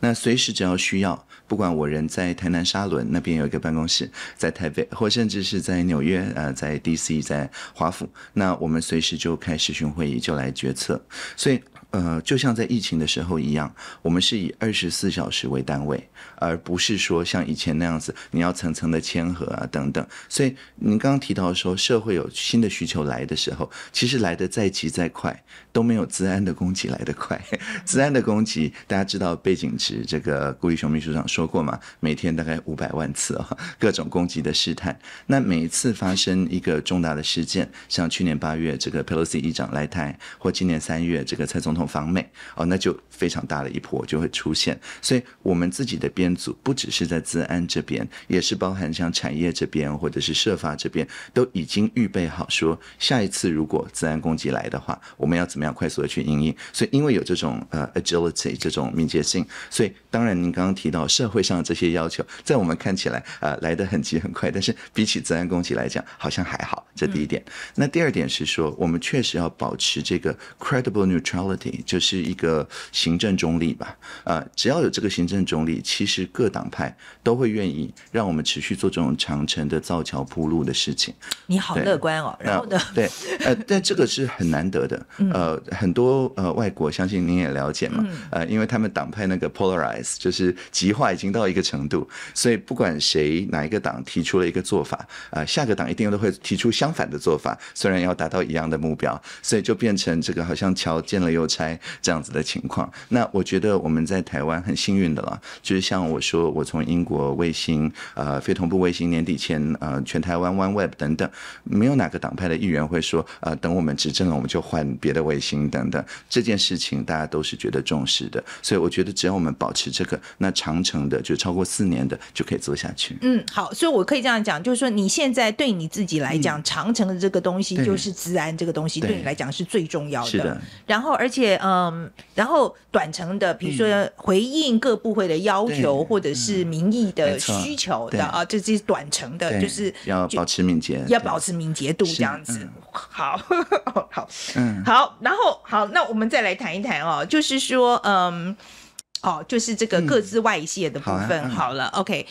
那随时只要需要。不管我人在台南、沙伦那边有一个办公室，在台北，或甚至是在纽约啊，在 DC，在华府，那我们随时就开视讯会议，就来决策，所以。呃，就像在疫情的时候一样，我们是以二十四小时为单位，而不是说像以前那样子，你要层层的签合啊等等。所以您刚刚提到说，社会有新的需求来的时候，其实来的再急再快，都没有资安的攻击来得快。资安的攻击，大家知道背景值，这个顾玉雄秘书长说过嘛，每天大概五百万次啊，各种攻击的试探。那每一次发生一个重大的事件，像去年八月这个 Pelosi 议长来台，或今年三月这个蔡总统。方美哦，那就非常大的一波就会出现。所以，我们自己的编组不只是在资安这边，也是包含像产业这边或者是设法这边，都已经预备好说，下一次如果自安攻击来的话，我们要怎么样快速的去应应。所以，因为有这种呃 agility 这种敏捷性，所以当然您刚刚提到社会上这些要求，在我们看起来啊来得很急很快，但是比起自安攻击来讲，好像还好。这第一点。那第二点是说，我们确实要保持这个 credible neutrality。就是一个行政中立吧，啊，只要有这个行政中立，其实各党派都会愿意让我们持续做这种长城的造桥铺路的事情。你好乐观哦，然后呢？对，呃，但这个是很难得的，呃，很多呃外国，相信您也了解嘛，呃，因为他们党派那个 polarize 就是极化已经到一个程度，所以不管谁哪一个党提出了一个做法，啊，下个党一定都会提出相反的做法，虽然要达到一样的目标，所以就变成这个好像桥建了又。拆这样子的情况，那我觉得我们在台湾很幸运的了，就是像我说，我从英国卫星呃非同步卫星年底前呃全台湾 OneWeb 等等，没有哪个党派的议员会说呃等我们执政了我们就换别的卫星等等，这件事情大家都是觉得重视的，所以我觉得只要我们保持这个，那长城的就超过四年的就可以做下去。嗯，好，所以我可以这样讲，就是说你现在对你自己来讲，长城的这个东西就是治安这个东西对你来讲是最重要的，然后而且。嗯，然后短程的，比如说回应各部会的要求，或者是民意的需求的啊，这是短程的，就是要保持敏捷，要保持敏捷度这样子。好，好，嗯，好，然后好，那我们再来谈一谈啊，就是说，嗯。哦，就是这个各自外泄的部分好了，OK，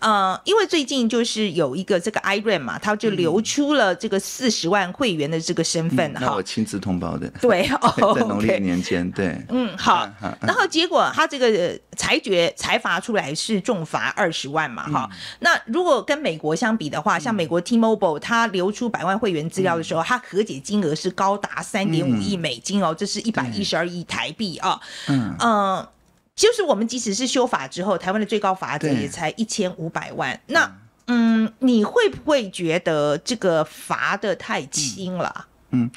呃，因为最近就是有一个这个 Iron 嘛，他就流出了这个四十万会员的这个身份。那我亲自通报的。对，在农历年间，对，嗯，好。然后结果他这个裁决裁罚出来是重罚二十万嘛，哈。那如果跟美国相比的话，像美国 T-Mobile，它流出百万会员资料的时候，它和解金额是高达三点五亿美金哦，这是一百一十二亿台币啊，嗯。就是我们即使是修法之后，台湾的最高罚则也才一千五百万。那嗯，你会不会觉得这个罚的太轻了？嗯。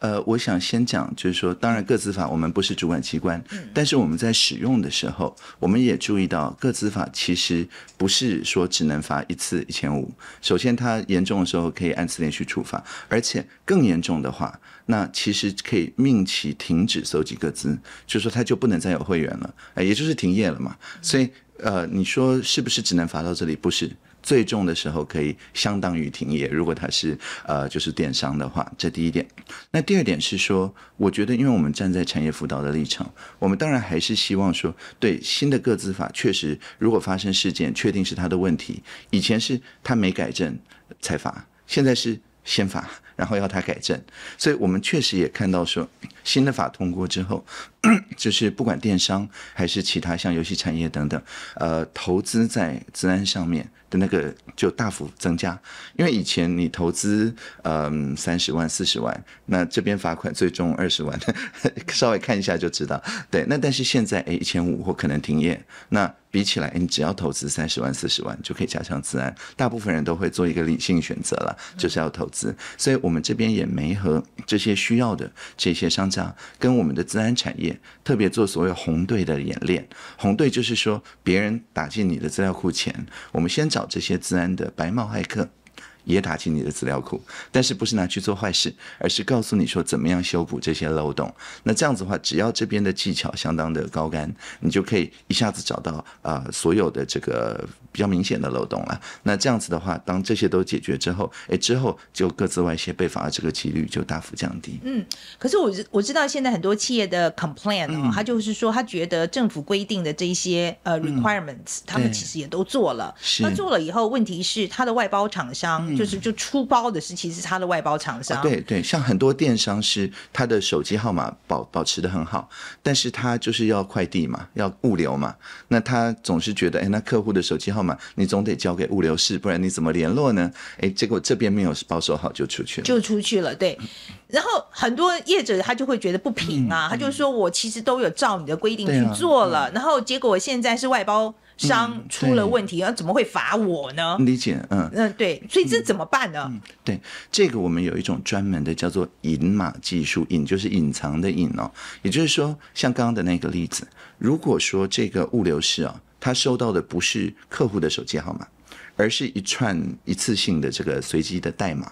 呃，我想先讲，就是说，当然个自法我们不是主管机关，嗯，但是我们在使用的时候，我们也注意到，个自法其实不是说只能罚一次一千五。首先，它严重的时候可以按次连续处罚，而且更严重的话，那其实可以命其停止搜集个资，就是说它就不能再有会员了，哎，也就是停业了嘛。所以，呃，你说是不是只能罚到这里？不是。最重的时候可以相当于停业，如果他是呃就是电商的话，这第一点。那第二点是说，我觉得因为我们站在产业辅导的立场，我们当然还是希望说，对新的个资法确实，如果发生事件，确定是他的问题，以前是他没改正才罚，现在是先罚，然后要他改正。所以我们确实也看到说。新的法通过之后，就是不管电商还是其他像游戏产业等等，呃，投资在治安上面的那个就大幅增加。因为以前你投资嗯三十万四十万，那这边罚款最终二十万，稍微看一下就知道。对，那但是现在哎一千五或可能停业，那比起来你只要投资三十万四十万就可以加强治安，大部分人都会做一个理性选择了，就是要投资。所以我们这边也没和这些需要的这些商家。跟我们的自安产业特别做所谓红队的演练，红队就是说别人打进你的资料库前，我们先找这些自安的白帽骇客，也打进你的资料库，但是不是拿去做坏事，而是告诉你说怎么样修补这些漏洞。那这样子的话，只要这边的技巧相当的高干，你就可以一下子找到啊所有的这个。比较明显的漏洞了。那这样子的话，当这些都解决之后，哎，之后就各自外泄被罚的这个几率就大幅降低。嗯，可是我我知道现在很多企业的 c o m p l a i n 哦，他就是说他觉得政府规定的这些呃 requirements，他们其实也都做了。那做了以后，问题是他的外包厂商就是就出包的是其实他的外包厂商。对对，像很多电商是他的手机号码保保持的很好，但是他就是要快递嘛，要物流嘛，那他总是觉得哎，那客户的手机号。你总得交给物流室，不然你怎么联络呢？哎，结果这边没有保守好就出去了，就出去了。对，然后很多业者他就会觉得不平啊，他就说我其实都有照你的规定去做了，然后结果现在是外包商出了问题，要怎么会罚我呢？理解，嗯嗯，对，所以这怎么办呢？对，这个我们有一种专门的叫做隐码技术，隐就是隐藏的隐哦，也就是说，像刚刚的那个例子，如果说这个物流师啊。他收到的不是客户的手机号码，而是一串一次性的这个随机的代码。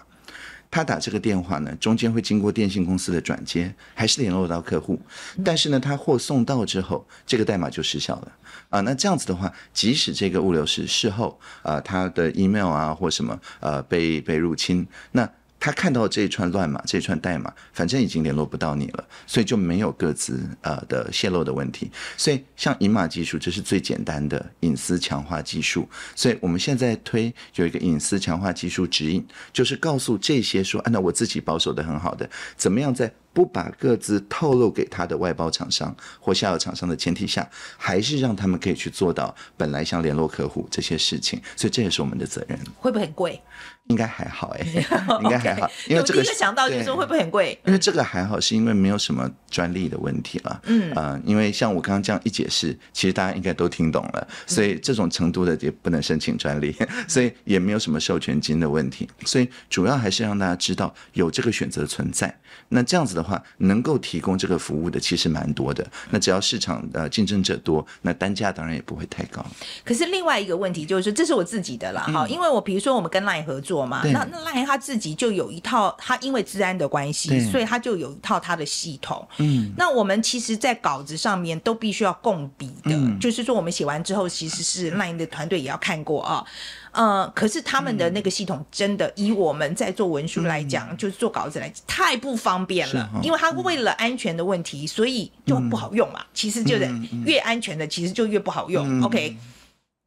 他打这个电话呢，中间会经过电信公司的转接，还是联络到客户。但是呢，他货送到之后，这个代码就失效了啊。那这样子的话，即使这个物流是事后，呃，他的 email 啊或什么呃被被入侵，那。他看到这一串乱码，这一串代码，反正已经联络不到你了，所以就没有各自呃的泄露的问题。所以像隐码技术，这是最简单的隐私强化技术。所以我们现在推有一个隐私强化技术指引，就是告诉这些说，按照我自己保守的很好的，怎么样在。不把各自透露给他的外包厂商或下游厂商的前提下，还是让他们可以去做到本来想联络客户这些事情，所以这也是我们的责任。会不会很贵？应该还好哎，应该还好。我第一个想到就是说会不会很贵？因为这个还好，是因为没有什么专利的问题了。嗯啊，因为像我刚刚这样一解释，其实大家应该都听懂了。所以这种程度的也不能申请专利，所以也没有什么授权金的问题。所以主要还是让大家知道有这个选择存在。那这样子的。的话，能够提供这个服务的其实蛮多的。那只要市场的竞争者多，那单价当然也不会太高。可是另外一个问题就是，这是我自己的啦，好，因为我比如说我们跟 LINE 合作嘛，那那 LINE 他自己就有一套，他因为治安的关系，所以他就有一套他的系统。嗯，那我们其实，在稿子上面都必须要共笔的，就是说我们写完之后，其实是 LINE 的团队也要看过啊。嗯，可是他们的那个系统真的，以我们在做文书来讲，就是做稿子来讲，太不方便了。因为他为了安全的问题，所以就不好用嘛。其实就是越安全的，其实就越不好用。OK，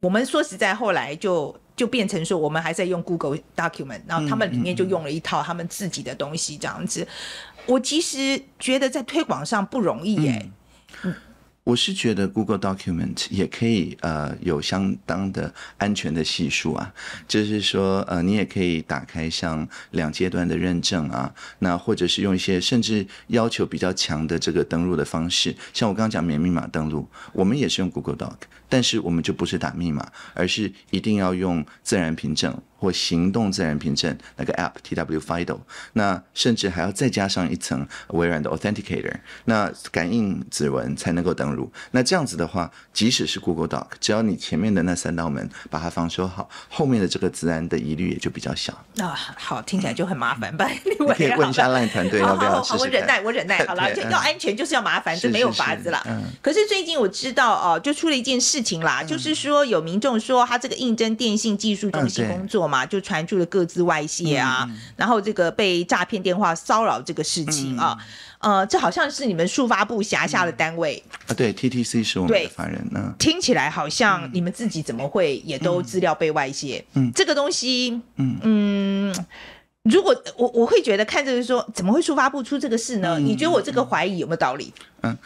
我们说实在，后来就就变成说，我们还在用 Google Document，然后他们里面就用了一套他们自己的东西这样子。我其实觉得在推广上不容易耶。嗯。我是觉得 Google Document 也可以呃有相当的安全的系数啊，就是说呃你也可以打开像两阶段的认证啊，那或者是用一些甚至要求比较强的这个登录的方式，像我刚刚讲免密码登录，我们也是用 Google Doc，但是我们就不是打密码，而是一定要用自然凭证。或行动自然凭证那个 App TWFido，那甚至还要再加上一层微软的 Authenticator，那感应指纹才能够登入。那这样子的话，即使是 Google Doc，只要你前面的那三道门把它防守好，后面的这个自然的疑虑也就比较小。啊，好，听起来就很麻烦吧？问一下 Line 团队，好好好，我忍耐，我忍耐，好了，要安全就是要麻烦，这没有法子啦。嗯。可是最近我知道哦，就出了一件事情啦，就是说有民众说他这个应征电信技术中心工作。嘛，就传出了各自外泄啊，然后这个被诈骗电话骚扰这个事情啊，呃，这好像是你们数发部辖下的单位啊，对，T T C 是我们的法人。呢？听起来好像你们自己怎么会也都资料被外泄？嗯，这个东西，嗯嗯，如果我我会觉得看着说怎么会数发不出这个事呢？你觉得我这个怀疑有没有道理？嗯，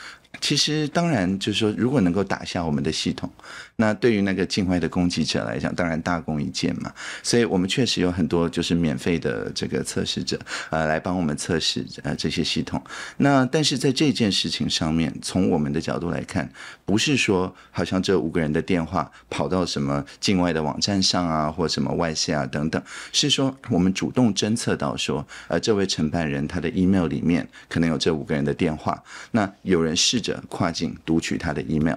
其实当然就是说，如果能够打下我们的系统。那对于那个境外的攻击者来讲，当然大功一件嘛。所以我们确实有很多就是免费的这个测试者，呃，来帮我们测试呃这些系统。那但是在这件事情上面，从我们的角度来看，不是说好像这五个人的电话跑到什么境外的网站上啊，或什么外泄啊等等，是说我们主动侦测到说，呃，这位承办人他的 email 里面可能有这五个人的电话，那有人试着跨境读取他的 email。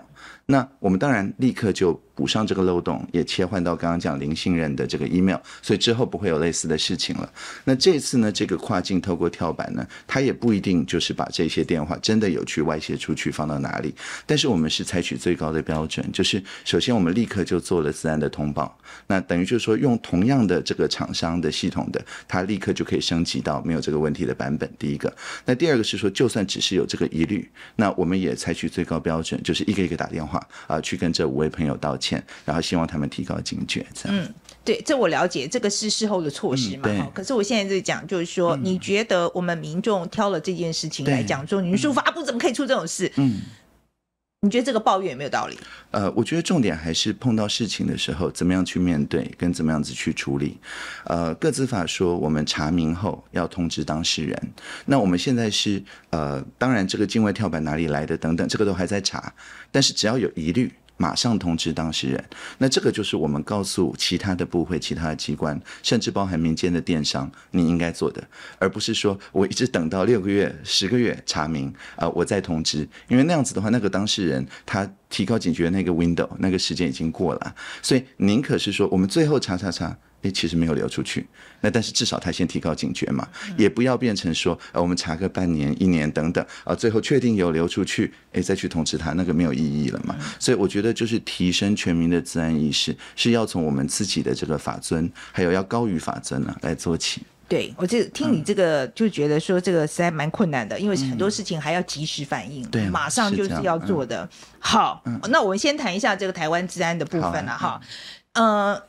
那我们当然立刻就补上这个漏洞，也切换到刚刚讲零信任的这个 email，所以之后不会有类似的事情了。那这次呢，这个跨境透过跳板呢，它也不一定就是把这些电话真的有去外泄出去放到哪里，但是我们是采取最高的标准，就是首先我们立刻就做了自然的通报，那等于就是说用同样的这个厂商的系统的，它立刻就可以升级到没有这个问题的版本。第一个，那第二个是说，就算只是有这个疑虑，那我们也采取最高标准，就是一个一个打电话。啊，去跟这五位朋友道歉，然后希望他们提高警觉，这样。嗯，对，这我了解，这个是事后的措施嘛。对。可是我现在在讲，就是说，你觉得我们民众挑了这件事情来讲，说你书法不怎么可以出这种事？嗯。你觉得这个抱怨有没有道理？呃，我觉得重点还是碰到事情的时候，怎么样去面对，跟怎么样子去处理。呃，各自法说，我们查明后要通知当事人。那我们现在是呃，当然这个境外跳板哪里来的等等，这个都还在查。但是只要有疑虑。马上通知当事人，那这个就是我们告诉其他的部会、其他的机关，甚至包含民间的电商，你应该做的，而不是说我一直等到六个月、十个月查明啊，我再通知，因为那样子的话，那个当事人他提高警觉那个 window 那个时间已经过了，所以宁可是说我们最后查查查。哎，其实没有流出去。那但是至少他先提高警觉嘛，也不要变成说，呃，我们查个半年、一年等等，啊，最后确定有流出去，哎，再去通知他，那个没有意义了嘛。所以我觉得就是提升全民的治安意识，是要从我们自己的这个法尊，还有要高于法尊呢，来做起。对，我这听你这个就觉得说这个实在蛮困难的，因为很多事情还要及时反应，对，马上就是要做的。好，那我们先谈一下这个台湾治安的部分了哈。嗯。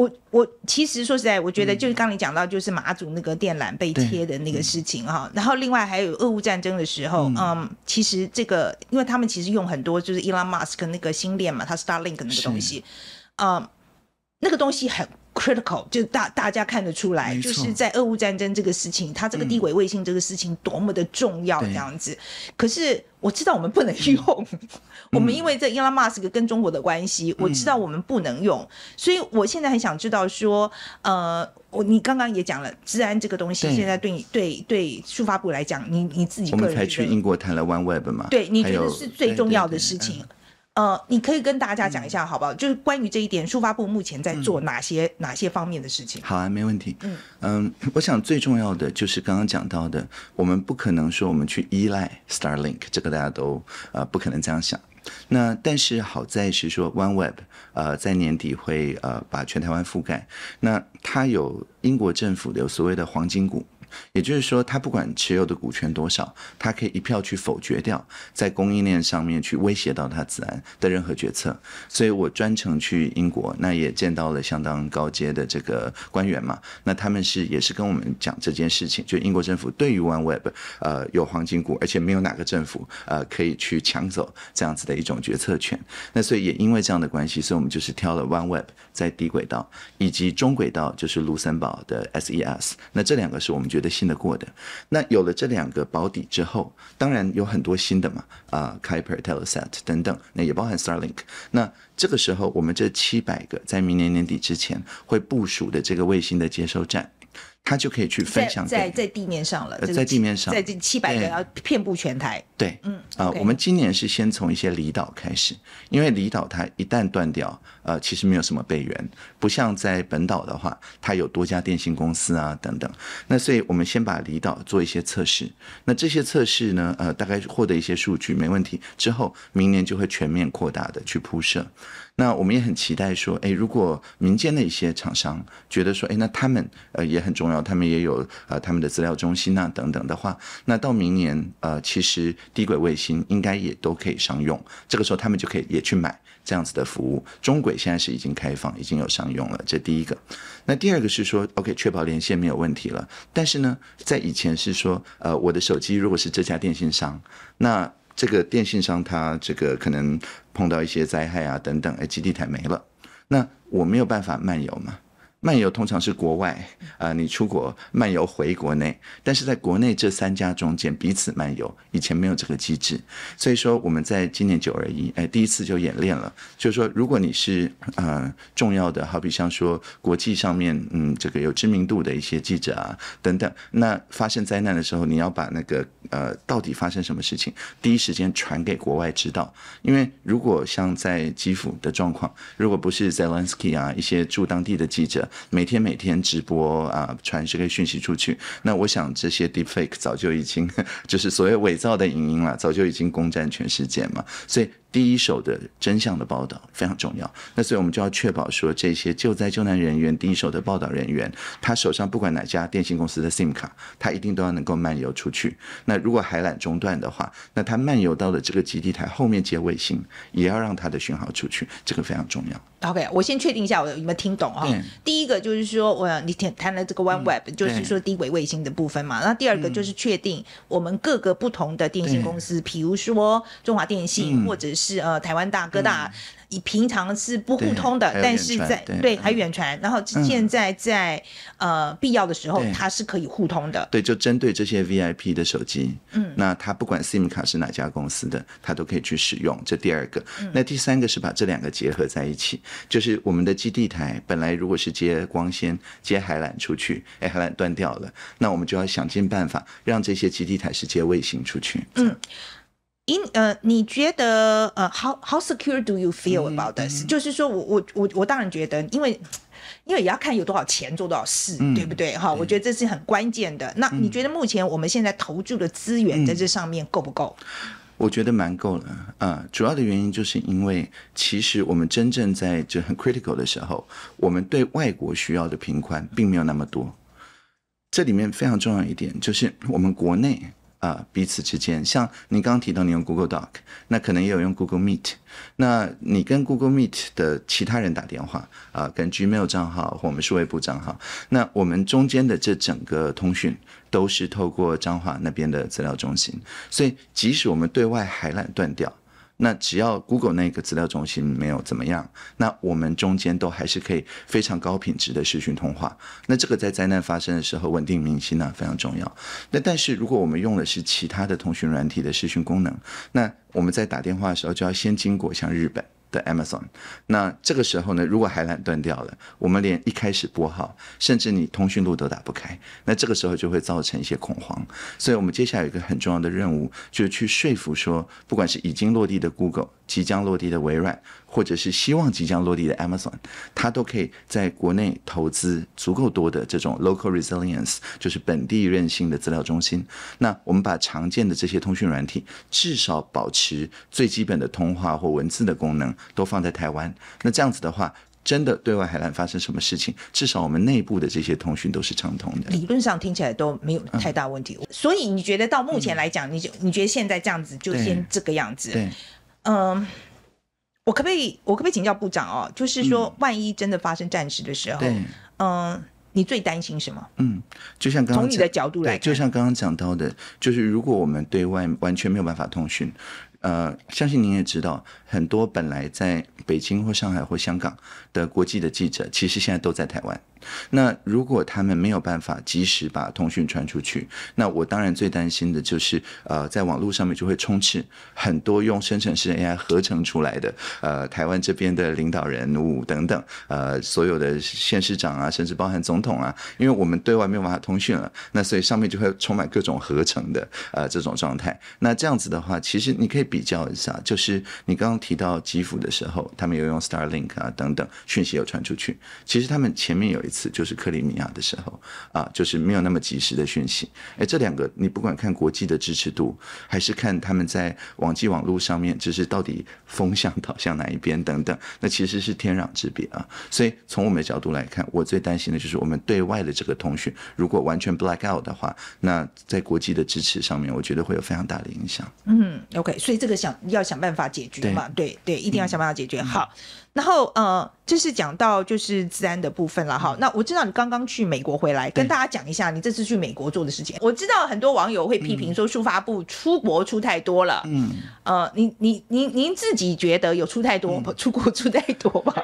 我我其实说实在，我觉得就是刚你讲到，就是马祖那个电缆被切的那个事情哈。然后另外还有俄乌战争的时候，嗯，其实这个，因为他们其实用很多就是 Elon Musk 那个星链嘛，他 Starlink 那个东西，嗯，那个东西很 critical，就大大家看得出来，就是在俄乌战争这个事情，它这个低轨卫星这个事情多么的重要这样子。可是我知道我们不能用。我们因为这伊拉 o n m s k 跟中国的关系，我知道我们不能用，所以我现在很想知道说，呃，我你刚刚也讲了，治安这个东西现在对你对对书发部来讲，你你自己我们才去英国谈了 OneWeb 嘛？对，你觉得是最重要的事情？呃，你可以跟大家讲一下，好不好？就是关于这一点，书发部目前在做哪些哪些方面的事情？好啊，没问题。嗯嗯，我想最重要的就是刚刚讲到的，我们不可能说我们去依赖 Starlink，这个大家都呃不可能这样想。那但是好在是说 OneWeb，呃，在年底会呃把全台湾覆盖。那它有英国政府的所谓的黄金股。也就是说，他不管持有的股权多少，他可以一票去否决掉，在供应链上面去威胁到他子安的任何决策。所以我专程去英国，那也见到了相当高阶的这个官员嘛。那他们是也是跟我们讲这件事情，就英国政府对于 OneWeb 呃有黄金股，而且没有哪个政府呃可以去抢走这样子的一种决策权。那所以也因为这样的关系，所以我们就是挑了 OneWeb。在低轨道以及中轨道，就是卢森堡的 SES，那这两个是我们觉得信得过的。那有了这两个保底之后，当然有很多新的嘛，啊，Kuiper、Telosat 等等，那也包含 Starlink。那这个时候，我们这七百个在明年年底之前会部署的这个卫星的接收站。它就可以去分享在在地面上了，在地面上在这七百个要遍布全台。对，嗯啊，我们今年是先从一些离岛开始，因为离岛它一旦断掉，呃，其实没有什么备援，不像在本岛的话，它有多家电信公司啊等等。那所以我们先把离岛做一些测试，那这些测试呢，呃，大概获得一些数据没问题之后，明年就会全面扩大的去铺设。那我们也很期待说，哎，如果民间的一些厂商觉得说，哎，那他们呃也很重要，他们也有呃他们的资料中心呐等等的话，那到明年呃其实低轨卫星应该也都可以商用，这个时候他们就可以也去买这样子的服务。中轨现在是已经开放，已经有商用了，这第一个。那第二个是说，OK，确保连线没有问题了。但是呢，在以前是说，呃，我的手机如果是这家电信商，那。这个电信商他这个可能碰到一些灾害啊等等，哎，基地台没了，那我没有办法漫游嘛。漫游通常是国外啊，你出国漫游回国内，但是在国内这三家中间彼此漫游，以前没有这个机制，所以说我们在今年九二一哎第一次就演练了，就是说如果你是呃重要的，好比像说国际上面嗯这个有知名度的一些记者啊等等，那发生灾难的时候，你要把那个呃到底发生什么事情，第一时间传给国外知道，因为如果像在基辅的状况，如果不是 Zelensky 啊一些驻当地的记者。每天每天直播啊，传这个讯息出去，那我想这些 deepfake 早就已经 就是所谓伪造的影音了，早就已经攻占全世界嘛，所以。第一手的真相的报道非常重要，那所以我们就要确保说，这些救灾救难人员第一手的报道人员，他手上不管哪家电信公司的 SIM 卡，他一定都要能够漫游出去。那如果海缆中断的话，那他漫游到了这个基地台后面接卫星，也要让他的讯号出去，这个非常重要。OK，我先确定一下，我有没有听懂啊？第一个就是说，我你谈谈了这个 OneWeb，就是说低轨卫星的部分嘛。那第二个就是确定我们各个不同的电信公司，比如说中华电信或者是。是呃，台湾大哥大以平常是不互通的，但是在对还远传，然后现在在呃必要的时候它是可以互通的。对，就针对这些 VIP 的手机，嗯，那它不管 SIM 卡是哪家公司的，它都可以去使用。这第二个，那第三个是把这两个结合在一起，就是我们的基地台本来如果是接光纤、接海缆出去，哎，海缆断掉了，那我们就要想尽办法让这些基地台是接卫星出去。嗯。你呃，你觉得呃，how how secure do you feel about this？就是说我我我我当然觉得，因为因为也要看有多少钱做多少事，对不对？哈，我觉得这是很关键的。那你觉得目前我们现在投注的资源在这上面够不够？我觉得蛮够了。嗯，主要的原因就是因为其实我们真正在这很 critical 的时候，我们对外国需要的平宽并没有那么多。这里面非常重要一点就是我们国内。啊，彼此之间，像你刚刚提到，你用 Google Doc，那可能也有用 Google Meet，那你跟 Google Meet 的其他人打电话，啊，跟 Gmail 账号或我们数位部账号，那我们中间的这整个通讯都是透过彰化那边的资料中心，所以即使我们对外海缆断掉。那只要 Google 那个资料中心没有怎么样，那我们中间都还是可以非常高品质的视讯通话。那这个在灾难发生的时候，稳定民心呢非常重要。那但是如果我们用的是其他的通讯软体的视讯功能，那我们在打电话的时候就要先经过像日本。的 Amazon，那这个时候呢，如果海缆断掉了，我们连一开始拨号，甚至你通讯录都打不开，那这个时候就会造成一些恐慌。所以，我们接下来有一个很重要的任务，就是去说服说，不管是已经落地的 Google。即将落地的微软，或者是希望即将落地的 Amazon，它都可以在国内投资足够多的这种 local resilience，就是本地韧性的资料中心。那我们把常见的这些通讯软体，至少保持最基本的通话或文字的功能，都放在台湾。那这样子的话，真的对外海难发生什么事情，至少我们内部的这些通讯都是畅通的。理论上听起来都没有太大问题。所以你觉得到目前来讲，你就你觉得现在这样子就先这个样子。嗯，我可不可以我可不可以请教部长哦？就是说，万一真的发生战事的时候，嗯，你最担心什么？嗯，就像刚刚从你的角度来，就像刚刚讲到的，就是如果我们对外完全没有办法通讯，呃，相信您也知道，很多本来在北京或上海或香港的国际的记者，其实现在都在台湾。那如果他们没有办法及时把通讯传出去，那我当然最担心的就是，呃，在网络上面就会充斥很多用生成式 AI 合成出来的，呃，台湾这边的领导人物等等，呃，所有的县市长啊，甚至包含总统啊，因为我们对外没有办法通讯了，那所以上面就会充满各种合成的，呃，这种状态。那这样子的话，其实你可以比较一下，就是你刚刚提到基辅的时候，他们有用 Starlink 啊等等讯息有传出去，其实他们前面有。次就是克里米亚的时候啊，就是没有那么及时的讯息。哎，这两个你不管看国际的支持度，还是看他们在网际网络上面，就是到底风向导向哪一边等等，那其实是天壤之别啊。所以从我们的角度来看，我最担心的就是我们对外的这个通讯，如果完全 black out 的话，那在国际的支持上面，我觉得会有非常大的影响。嗯，OK，所以这个想要想办法解决嘛？对对，一定要想办法解决。好。然后，呃，这是讲到就是治安的部分了，哈。那我知道你刚刚去美国回来，跟大家讲一下你这次去美国做的事情。我知道很多网友会批评说，书法部出国出太多了，嗯，呃，您您您自己觉得有出太多吗？出国出太多吗？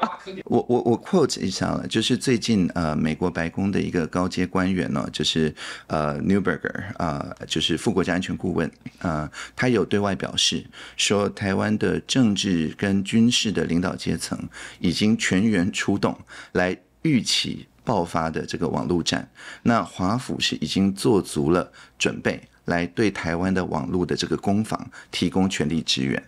我我我 quote 一下了，就是最近呃，美国白宫的一个高阶官员呢，就是呃 Newberger 啊，就是副国家安全顾问啊，他有对外表示说，台湾的政治跟军事的领导阶层已经全员出动来预起爆发的这个网络战，那华府是已经做足了准备来对台湾的网络的这个攻防提供全力支援，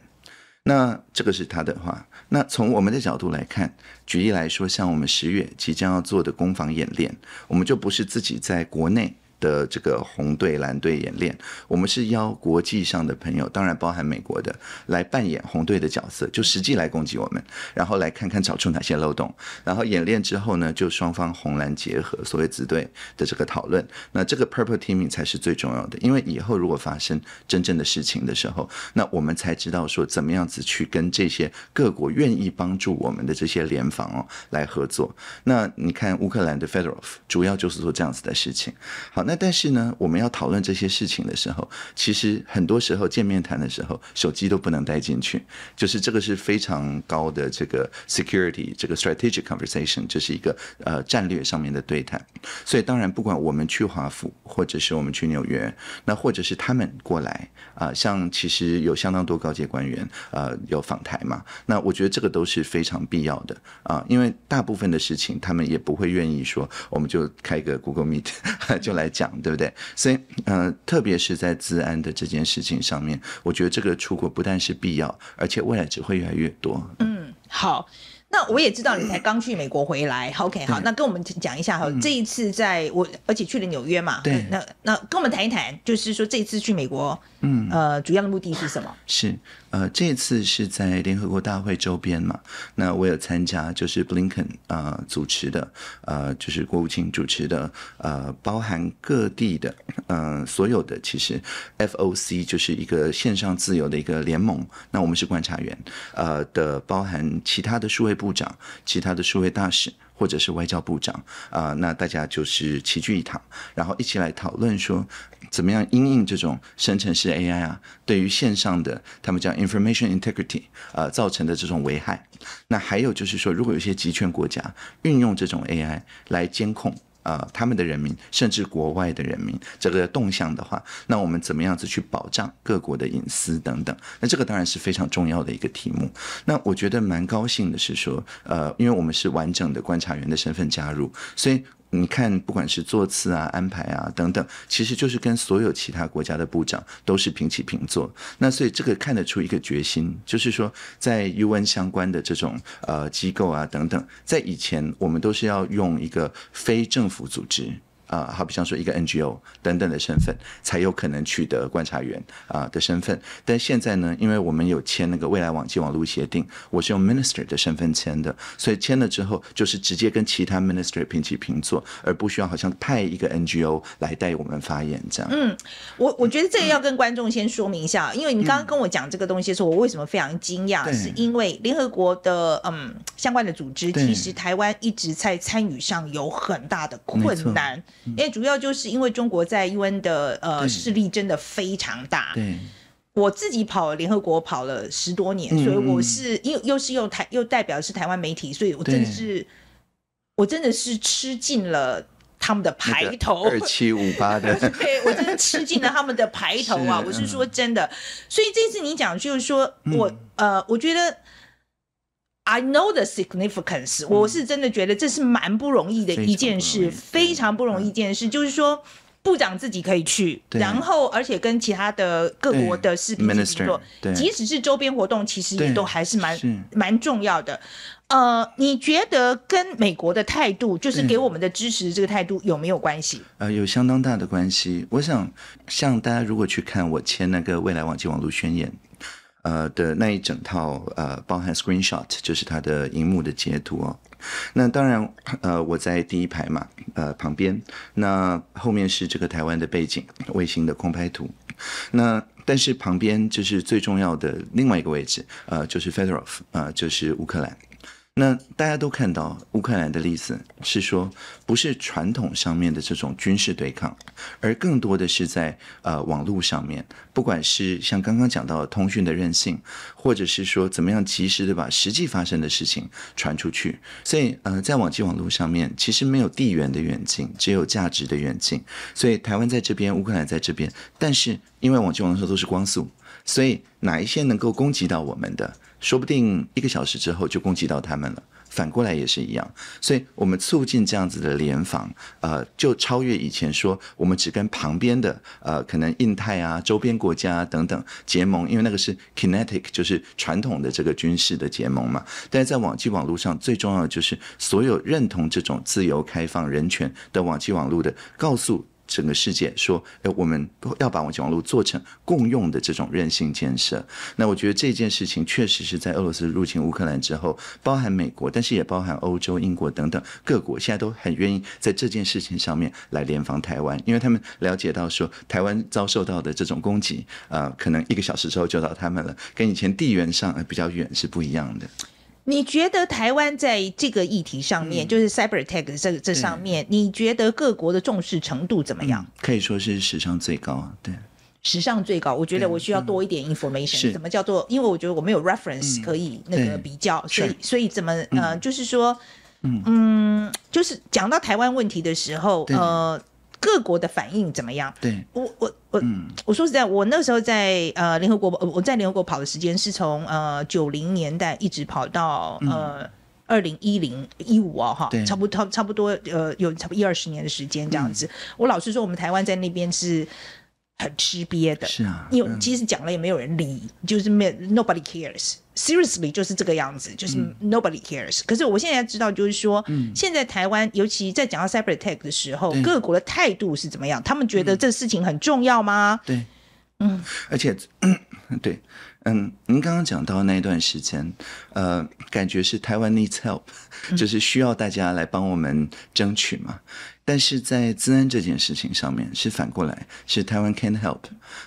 那这个是他的话。那从我们的角度来看，举例来说，像我们十月即将要做的攻防演练，我们就不是自己在国内。的这个红队蓝队演练，我们是邀国际上的朋友，当然包含美国的，来扮演红队的角色，就实际来攻击我们，然后来看看找出哪些漏洞。然后演练之后呢，就双方红蓝结合，所谓紫队的这个讨论，那这个 Purple Team 才是最重要的，因为以后如果发生真正的事情的时候，那我们才知道说怎么样子去跟这些各国愿意帮助我们的这些联防哦来合作。那你看乌克兰的 Federal 主要就是做这样子的事情，好。那但是呢，我们要讨论这些事情的时候，其实很多时候见面谈的时候，手机都不能带进去，就是这个是非常高的这个 security，这个 strategic conversation，这是一个呃战略上面的对谈。所以当然，不管我们去华府，或者是我们去纽约，那或者是他们过来啊，像其实有相当多高阶官员呃有访台嘛，那我觉得这个都是非常必要的啊，因为大部分的事情他们也不会愿意说，我们就开个 Google Meet 就来。讲对不对？所以，呃，特别是在治安的这件事情上面，我觉得这个出国不但是必要，而且未来只会越来越多。嗯，好，那我也知道你才刚去美国回来，OK，好，那跟我们讲一下哈，这一次在我而且去了纽约嘛，对，那那跟我们谈一谈，就是说这一次去美国，嗯，呃，主要的目的是什么？是。呃，这次是在联合国大会周边嘛？那我有参加，就是布林肯啊主持的，呃，就是国务卿主持的，呃，包含各地的，嗯，所有的其实 FOC 就是一个线上自由的一个联盟。那我们是观察员，呃的，包含其他的数位部长，其他的数位大使。或者是外交部长啊，那大家就是齐聚一堂，然后一起来讨论说，怎么样应这种生成式 AI 啊，对于线上的他们叫 information integrity 呃造成的这种危害。那还有就是说，如果有些集权国家运用这种 AI 来监控。呃，他们的人民，甚至国外的人民，这个动向的话，那我们怎么样子去保障各国的隐私等等？那这个当然是非常重要的一个题目。那我觉得蛮高兴的是说，呃，因为我们是完整的观察员的身份加入，所以。你看，不管是座次啊、安排啊等等，其实就是跟所有其他国家的部长都是平起平坐。那所以这个看得出一个决心，就是说在 UN 相关的这种呃机构啊等等，在以前我们都是要用一个非政府组织。啊，好比像说一个 NGO 等等的身份，才有可能取得观察员啊的身份。但现在呢，因为我们有签那个未来网际网路协定，我是用 Minister 的身份签的，所以签了之后就是直接跟其他 Minister 平起平坐，而不需要好像派一个 NGO 来代我们发言这样。嗯，我我觉得这个要跟观众先说明一下，因为你刚刚跟我讲这个东西的时候，我为什么非常惊讶，是因为联合国的嗯相关的组织，其实台湾一直在参与上有很大的困难。因为主要就是因为中国在 UN 的呃势力真的非常大。对，我自己跑联合国跑了十多年，所以我是又又是用台又代表是台湾媒体，所以我真的是我真的是吃尽了他们的排头二七五八的。对，我真的吃尽了他们的排头啊！我是说真的，所以这次你讲就是说我呃，我觉得。I know the significance。我是真的觉得这是蛮不容易的一件事，非常不容易一件事。就是说，部长自己可以去，然后而且跟其他的各国的视频去做，即使是周边活动，其实也都还是蛮蛮重要的。呃，你觉得跟美国的态度，就是给我们的支持这个态度有没有关系？呃，有相当大的关系。我想，像大家如果去看我签那个未来网际网络宣言。呃的那一整套呃包含 screenshot 就是它的荧幕的截图哦。那当然呃我在第一排嘛，呃旁边，那后面是这个台湾的背景卫星的空拍图。那但是旁边就是最重要的另外一个位置，呃就是 Federov 呃，就是乌克兰。那大家都看到乌克兰的例子，是说不是传统上面的这种军事对抗，而更多的是在呃网络上面，不管是像刚刚讲到通讯的韧性，或者是说怎么样及时的把实际发生的事情传出去。所以呃在网际网络上面，其实没有地缘的远近，只有价值的远近。所以台湾在这边，乌克兰在这边，但是因为网际网络上都是光速，所以哪一些能够攻击到我们的？说不定一个小时之后就攻击到他们了，反过来也是一样。所以，我们促进这样子的联防，呃，就超越以前说我们只跟旁边的呃，可能印太啊、周边国家等等结盟，因为那个是 kinetic，就是传统的这个军事的结盟嘛。但是在网际网络上，最重要的就是所有认同这种自由、开放、人权的网际网络的，告诉。整个世界说，哎，我们要把五条网路做成共用的这种韧性建设。那我觉得这件事情确实是在俄罗斯入侵乌克兰之后，包含美国，但是也包含欧洲、英国等等各国，现在都很愿意在这件事情上面来联防台湾，因为他们了解到说台湾遭受到的这种攻击，啊，可能一个小时之后就到他们了，跟以前地缘上比较远是不一样的。你觉得台湾在这个议题上面，就是 cyber t e c h 这这上面，你觉得各国的重视程度怎么样？可以说是史上最高，对，史上最高。我觉得我需要多一点 information，怎么叫做？因为我觉得我没有 reference 可以那个比较，所以所以怎么呃，就是说，嗯嗯，就是讲到台湾问题的时候，呃。各国的反应怎么样？对我，我，我，我说实在，我那时候在呃联合国，我在联合国跑的时间是从呃九零年代一直跑到呃二零一零一五哦，哈，差不多差不多呃有差不多一二十年的时间这样子。我老实说，我们台湾在那边是。很吃瘪的，是啊，因为其实讲了也没有人理，就是没 nobody cares seriously，就是这个样子，就是 nobody cares。可是我现在知道，就是说，嗯，现在台湾尤其在讲到 cyber a tech 的时候，各国的态度是怎么样？他们觉得这事情很重要吗？对，嗯，而且，对，嗯，您刚刚讲到那一段时间，呃，感觉是台湾 needs help，就是需要大家来帮我们争取嘛。但是在治安这件事情上面是反过来，是台湾 c a n help，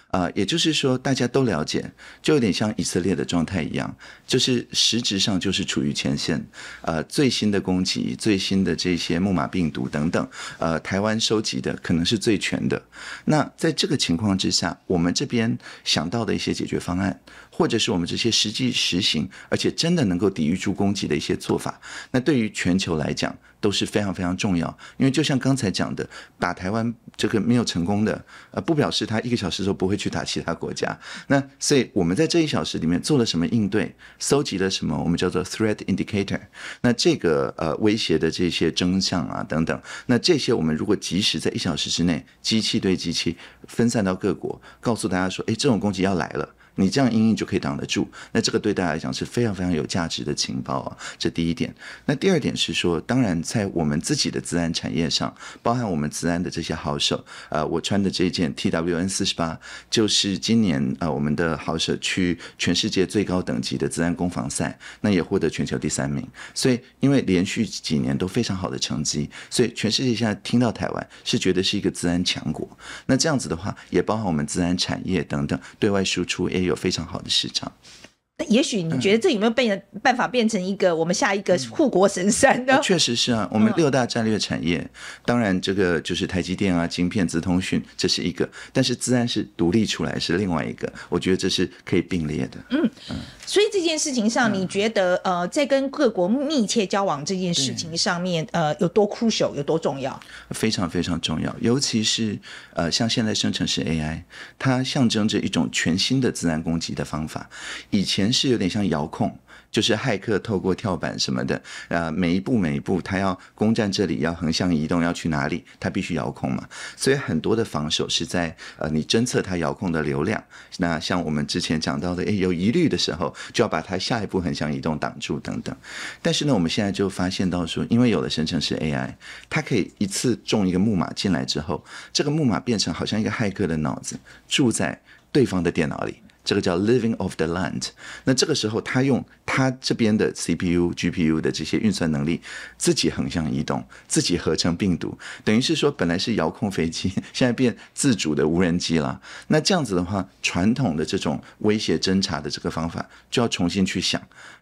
啊，也就是说大家都了解，就有点像以色列的状态一样，就是实质上就是处于前线，呃，最新的攻击、最新的这些木马病毒等等，呃，台湾收集的可能是最全的。那在这个情况之下，我们这边想到的一些解决方案。或者是我们这些实际实行，而且真的能够抵御住攻击的一些做法，那对于全球来讲都是非常非常重要。因为就像刚才讲的，打台湾这个没有成功的，呃，不表示他一个小时之后不会去打其他国家。那所以我们在这一小时里面做了什么应对，搜集了什么我们叫做 threat indicator，那这个呃威胁的这些真相啊等等，那这些我们如果及时在一小时之内，机器对机器分散到各国，告诉大家说，哎，这种攻击要来了。你这样应用就可以挡得住，那这个对大家来讲是非常非常有价值的情报啊，这第一点。那第二点是说，当然在我们自己的自然产业上，包含我们自然的这些好手，呃，我穿的这件 TWN 四十八，就是今年啊，我们的好手去全世界最高等级的自然攻防赛，那也获得全球第三名。所以，因为连续几年都非常好的成绩，所以全世界现在听到台湾是觉得是一个自然强国。那这样子的话，也包含我们自然产业等等对外输出也有。有非常好的市场。那也许你觉得这有没有变办法变成一个我们下一个护国神山？呢？确实是啊，我们六大战略产业，当然这个就是台积电啊，晶片、资通讯，这是一个；但是自然是独立出来是另外一个。我觉得这是可以并列的。嗯，所以这件事情上，你觉得呃，在跟各国密切交往这件事情上面，呃，有多 crucial，有多重要？非常非常重要，尤其是呃，像现在生成式 AI，它象征着一种全新的自然攻击的方法，以前。是有点像遥控，就是骇客透过跳板什么的，呃，每一步每一步他要攻占这里，要横向移动要去哪里，他必须遥控嘛。所以很多的防守是在呃，你侦测他遥控的流量。那像我们之前讲到的，诶，有疑虑的时候，就要把它下一步横向移动挡住等等。但是呢，我们现在就发现到说，因为有了生成式 AI，它可以一次种一个木马进来之后，这个木马变成好像一个骇客的脑子住在对方的电脑里。这个叫 living off the land，那这个时候他用他这边的 CPU、GPU 的这些运算能力，自己横向移动，自己合成病毒，等于是说本来是遥控飞机，现在变自主的无人机了。那这样子的话，传统的这种威胁侦查的这个方法，就要重新去想。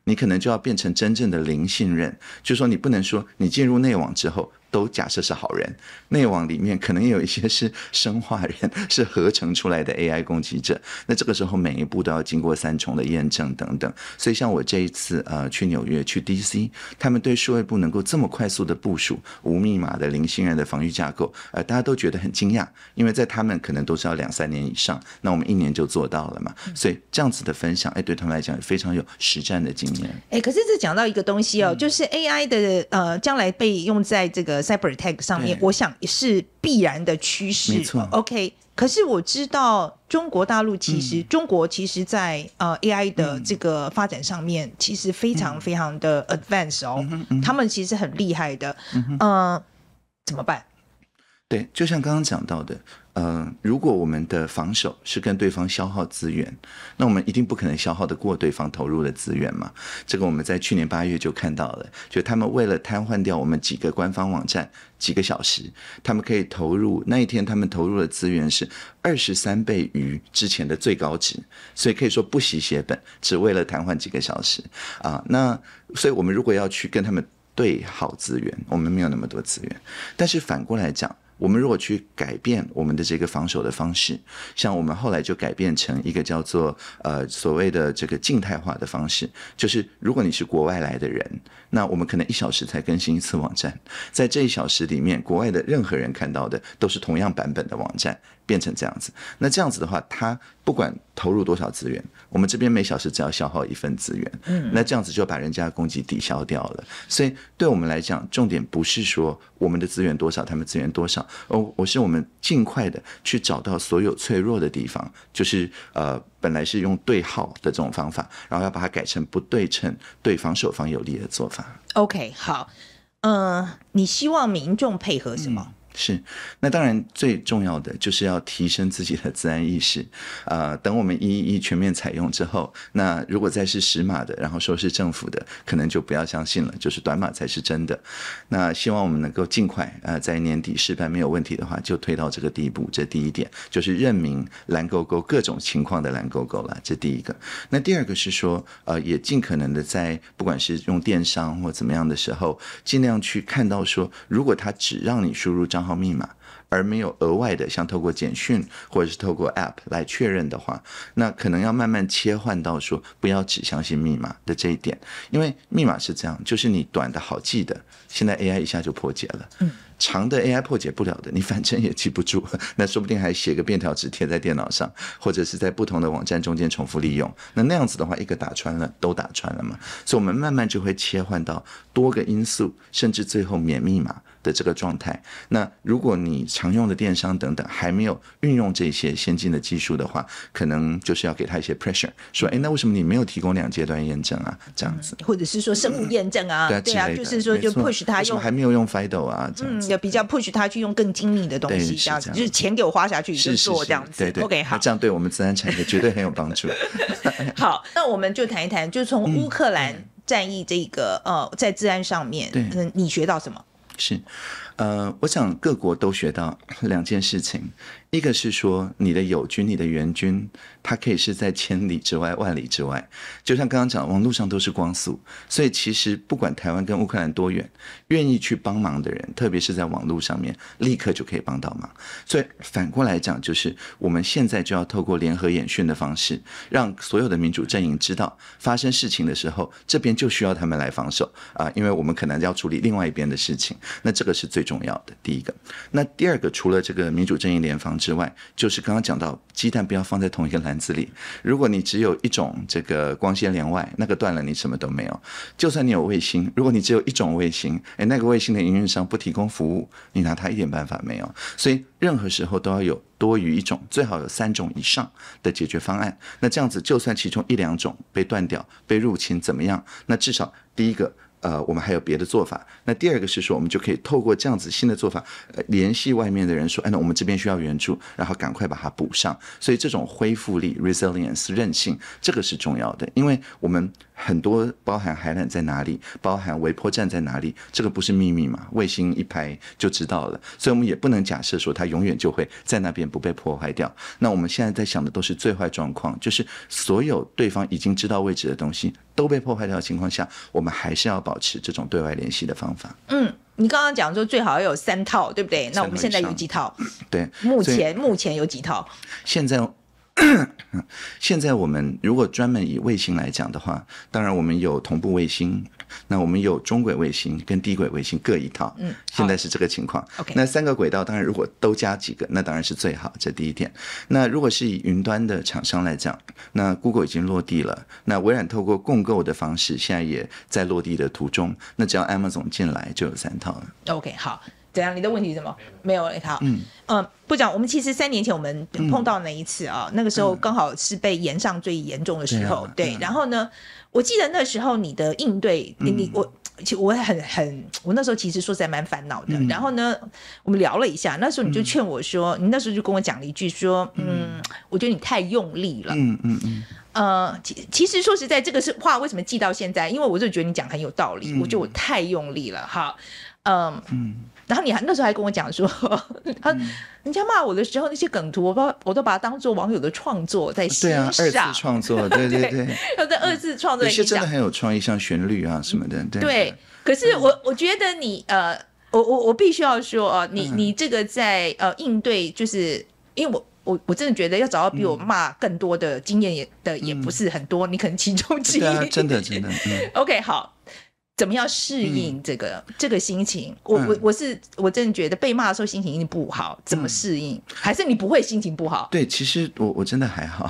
你可能就要变成真正的零信任，就说你不能说你进入内网之后都假设是好人，内网里面可能有一些是生化人，是合成出来的 AI 攻击者。那这个时候每一步都要经过三重的验证等等。所以像我这一次呃去纽约去 DC，他们对数位部能够这么快速的部署无密码的零信任的防御架构，呃大家都觉得很惊讶，因为在他们可能都是要两三年以上，那我们一年就做到了嘛。所以这样子的分享，哎对他们来讲非常有实战的经验。哎，可是这讲到一个东西哦，就是 AI 的呃，将来被用在这个 Cyber Tech 上面，我想是必然的趋势。OK，可是我知道中国大陆其实中国其实在呃 AI 的这个发展上面其实非常非常的 advanced 哦，他们其实很厉害的。嗯，怎么办？对，就像刚刚讲到的，嗯，如果我们的防守是跟对方消耗资源，那我们一定不可能消耗得过对方投入的资源嘛。这个我们在去年八月就看到了，就他们为了瘫痪掉我们几个官方网站几个小时，他们可以投入那一天他们投入的资源是二十三倍于之前的最高值，所以可以说不惜血本，只为了瘫痪几个小时啊。那所以我们如果要去跟他们对好资源，我们没有那么多资源，但是反过来讲。我们如果去改变我们的这个防守的方式，像我们后来就改变成一个叫做呃所谓的这个静态化的方式，就是如果你是国外来的人，那我们可能一小时才更新一次网站，在这一小时里面，国外的任何人看到的都是同样版本的网站。变成这样子，那这样子的话，他不管投入多少资源，我们这边每小时只要消耗一份资源，嗯，那这样子就把人家的攻击抵消掉了。所以对我们来讲，重点不是说我们的资源多少，他们资源多少，哦，我是我们尽快的去找到所有脆弱的地方，就是呃，本来是用对号的这种方法，然后要把它改成不对称，对防守方有利的做法。OK，好，呃，你希望民众配合什么？是，那当然最重要的就是要提升自己的自然意识，呃，等我们一一全面采用之后，那如果再是实码的，然后说是政府的，可能就不要相信了，就是短码才是真的。那希望我们能够尽快，呃，在年底试败没有问题的话，就推到这个地步。这第一点就是任命蓝勾勾各种情况的蓝勾勾了。这第一个，那第二个是说，呃，也尽可能的在不管是用电商或怎么样的时候，尽量去看到说，如果他只让你输入账号。密码，而没有额外的像透过简讯或者是透过 App 来确认的话，那可能要慢慢切换到说不要只相信密码的这一点，因为密码是这样，就是你短的好记的。现在 A I 一下就破解了，嗯，长的 A I 破解不了的，你反正也记不住，那说不定还写个便条纸贴在电脑上，或者是在不同的网站中间重复利用。那那样子的话，一个打穿了，都打穿了嘛。所以，我们慢慢就会切换到多个因素，甚至最后免密码的这个状态。那如果你常用的电商等等还没有运用这些先进的技术的话，可能就是要给他一些 pressure，说，哎，那为什么你没有提供两阶段验证啊？这样子，或者是说生物验证啊，对啊，就是说就 push。他用还没有用 Fido 啊，嗯，比较 push 他去用更精密的东西，这样就是钱给我花下去，就做这样子，OK 好，这样对我们自然产业绝对很有帮助。好，那我们就谈一谈，就从乌克兰战役这个呃，在治安上面，嗯，你学到什么？是。呃，我想各国都学到 两件事情，一个是说你的友军、你的援军，它可以是在千里之外、万里之外，就像刚刚讲网络上都是光速，所以其实不管台湾跟乌克兰多远，愿意去帮忙的人，特别是在网络上面，立刻就可以帮到忙。所以反过来讲，就是我们现在就要透过联合演训的方式，让所有的民主阵营知道，发生事情的时候，这边就需要他们来防守啊，因为我们可能要处理另外一边的事情，那这个是最。重要的第一个，那第二个，除了这个民主正义联防之外，就是刚刚讲到鸡蛋不要放在同一个篮子里。如果你只有一种这个光纤联外，那个断了你什么都没有。就算你有卫星，如果你只有一种卫星，诶，那个卫星的营运商不提供服务，你拿它一点办法没有。所以任何时候都要有多余一种，最好有三种以上的解决方案。那这样子，就算其中一两种被断掉、被入侵怎么样，那至少第一个。呃，我们还有别的做法。那第二个是说，我们就可以透过这样子新的做法，呃，联系外面的人，说，哎，那我们这边需要援助，然后赶快把它补上。所以这种恢复力 （resilience）、韧性这个是重要的，因为我们。很多包含海缆在哪里，包含微波站在哪里，这个不是秘密嘛？卫星一拍就知道了。所以，我们也不能假设说它永远就会在那边不被破坏掉。那我们现在在想的都是最坏状况，就是所有对方已经知道位置的东西都被破坏掉的情况下，我们还是要保持这种对外联系的方法。嗯，你刚刚讲说最好要有三套，对不对？那我们现在有几套？对，目前目前有几套？现在。现在我们如果专门以卫星来讲的话，当然我们有同步卫星，那我们有中轨卫星跟低轨卫星各一套，嗯，现在是这个情况。那三个轨道当然如果都加几个，那当然是最好，这第一点。那如果是以云端的厂商来讲，那 Google 已经落地了，那微软透过共购的方式，现在也在落地的途中。那只要 Amazon 进来，就有三套了。OK，好。怎样？你的问题是什么？没有，好，嗯，不讲。我们其实三年前我们碰到那一次啊，那个时候刚好是被延上最严重的时候。对，然后呢，我记得那时候你的应对，你你我，我很很，我那时候其实说实在蛮烦恼的。然后呢，我们聊了一下，那时候你就劝我说，你那时候就跟我讲了一句说，嗯，我觉得你太用力了。嗯嗯嗯。呃，其实说实在，这个是话为什么记到现在？因为我就觉得你讲很有道理，我觉得我太用力了。好，嗯嗯。然后你还那时候还跟我讲说，他人家骂我的时候那些梗图，我把我都把它当做网友的创作在欣赏，二次创作，对对 对，他在二次创作一些真的很有创意，像旋律啊什么的，对。可是我我觉得你呃，我我我必须要说啊，你你这个在呃应对，就是因为我我我真的觉得要找到比我骂更多的经验也的也不是很多，你可能其中之一，真的真的。OK，好。怎么要适应这个这个心情？我我我是我真的觉得被骂的时候心情一定不好。怎么适应？还是你不会心情不好？对，其实我我真的还好，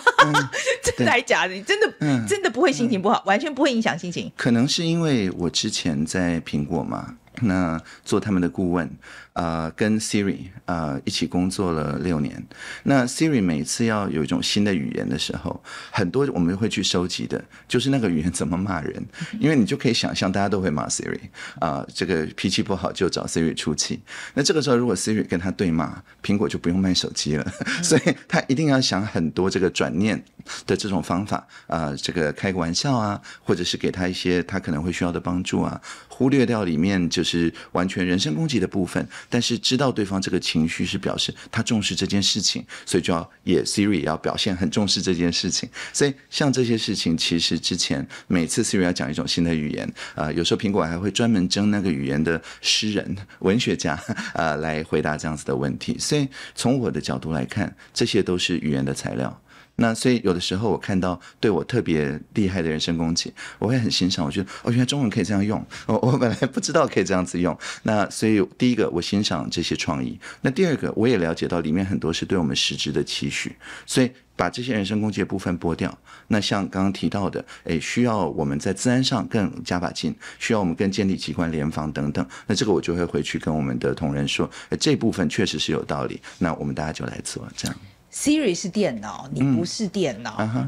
真的还假的？你真的真的不会心情不好，完全不会影响心情。可能是因为我之前在苹果嘛，那做他们的顾问。呃，跟 Siri 呃一起工作了六年。那 Siri 每次要有一种新的语言的时候，很多我们会去收集的，就是那个语言怎么骂人，因为你就可以想象，大家都会骂 Siri 啊。这个脾气不好就找 Siri 出气。那这个时候，如果 Siri 跟他对骂，苹果就不用卖手机了。所以他一定要想很多这个转念的这种方法啊，这个开个玩笑啊，或者是给他一些他可能会需要的帮助啊，忽略掉里面就是完全人身攻击的部分。但是知道对方这个情绪是表示他重视这件事情，所以就要也 Siri 也要表现很重视这件事情。所以像这些事情，其实之前每次 Siri 要讲一种新的语言，呃，有时候苹果还会专门征那个语言的诗人、文学家，呃，来回答这样子的问题。所以从我的角度来看，这些都是语言的材料。那所以有的时候我看到对我特别厉害的人身攻击，我会很欣赏。我觉得哦，原来中文可以这样用，我我本来不知道可以这样子用。那所以第一个我欣赏这些创意，那第二个我也了解到里面很多是对我们实质的期许。所以把这些人身攻击的部分剥掉。那像刚刚提到的，诶，需要我们在自然上更加把劲，需要我们跟建立机关联防等等。那这个我就会回去跟我们的同仁说，诶，这部分确实是有道理，那我们大家就来做这样。Siri 是电脑，你不是电脑，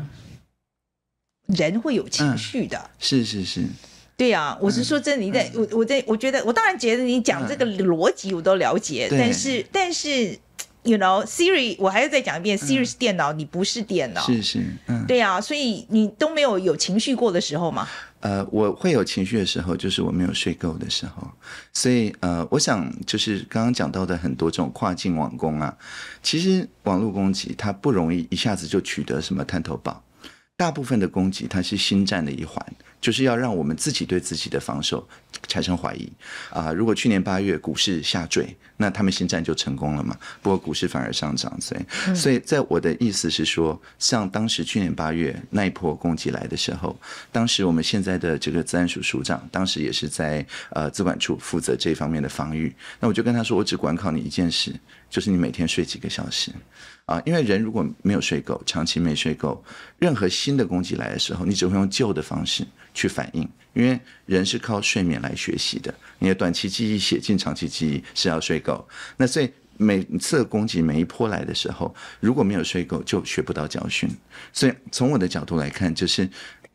人会有情绪的。是是是，对呀，我是说真的，我我在我觉得，我当然觉得你讲这个逻辑我都了解，但是但是。You know Siri，我还是再讲一遍，Siri 是电脑，你不是电脑，是是，嗯，对啊，所以你都没有有情绪过的时候嘛？呃，我会有情绪的时候，就是我没有睡够的时候。所以呃，我想就是刚刚讲到的很多这种跨境网攻啊，其实网络攻击它不容易一下子就取得什么探头宝。大部分的攻击它是新战的一环，就是要让我们自己对自己的防守。产生怀疑啊！如果去年八月股市下坠，那他们新战就成功了嘛？不过股市反而上涨，所以所以在我的意思是说，像当时去年八月一破攻击来的时候，当时我们现在的这个资安署署长，当时也是在呃资管处负责这方面的防御。那我就跟他说，我只管考你一件事，就是你每天睡几个小时啊？因为人如果没有睡够，长期没睡够，任何新的攻击来的时候，你只会用旧的方式去反应。因为人是靠睡眠来学习的，你的短期记忆写进长期记忆是要睡够。那所以每次攻击每一波来的时候，如果没有睡够，就学不到教训。所以从我的角度来看，就是。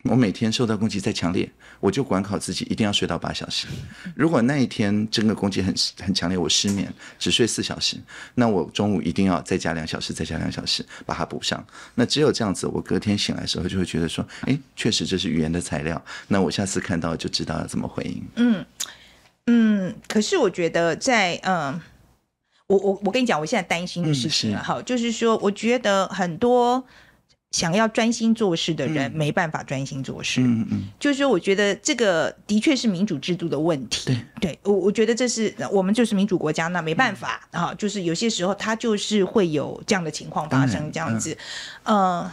我每天受到攻击再强烈，我就管好自己，一定要睡到八小时。如果那一天真的攻击很很强烈，我失眠，只睡四小时，那我中午一定要再加两小时，再加两小时，把它补上。那只有这样子，我隔天醒来的时候就会觉得说，哎，确实这是语言的材料。那我下次看到就知道要怎么回应。嗯嗯，可是我觉得在嗯，我我我跟你讲，我现在担心的事情，好，就是说，我觉得很多。想要专心做事的人没办法专心做事，嗯嗯，就是我觉得这个的确是民主制度的问题，对，对我我觉得这是我们就是民主国家，那没办法啊，就是有些时候他就是会有这样的情况发生，这样子，呃，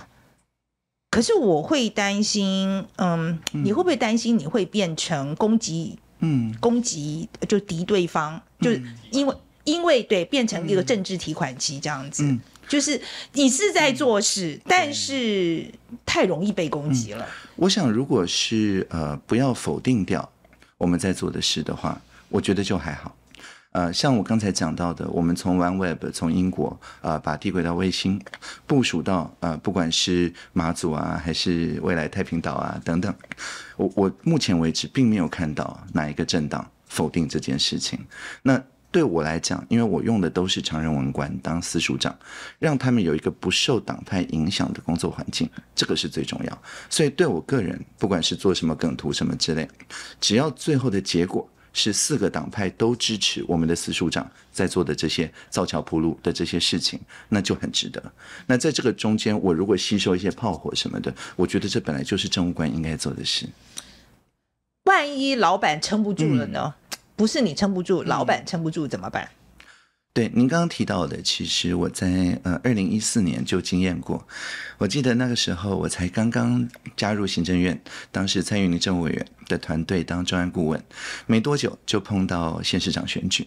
可是我会担心，嗯，你会不会担心你会变成攻击，嗯，攻击就敌对方，就是因为因为对变成一个政治提款机这样子。就是你是在做事，但是太容易被攻击了。我想，如果是呃不要否定掉我们在做的事的话，我觉得就还好。呃，像我刚才讲到的，我们从 OneWeb 从英国呃把地轨道卫星部署到呃不管是马祖啊，还是未来太平岛啊等等，我我目前为止并没有看到哪一个政党否定这件事情。那对我来讲，因为我用的都是常人文官当司署长，让他们有一个不受党派影响的工作环境，这个是最重要。所以对我个人，不管是做什么梗图什么之类，只要最后的结果是四个党派都支持我们的司署长在做的这些造桥铺路的这些事情，那就很值得。那在这个中间，我如果吸收一些炮火什么的，我觉得这本来就是政务官应该做的事。万一老板撑不住了呢？不是你撑不住，老板撑不住怎么办？对您刚刚提到的，其实我在呃二零一四年就经验过。我记得那个时候我才刚刚加入行政院，当时参与林政务委员。的团队当中央顾问，没多久就碰到县市长选举，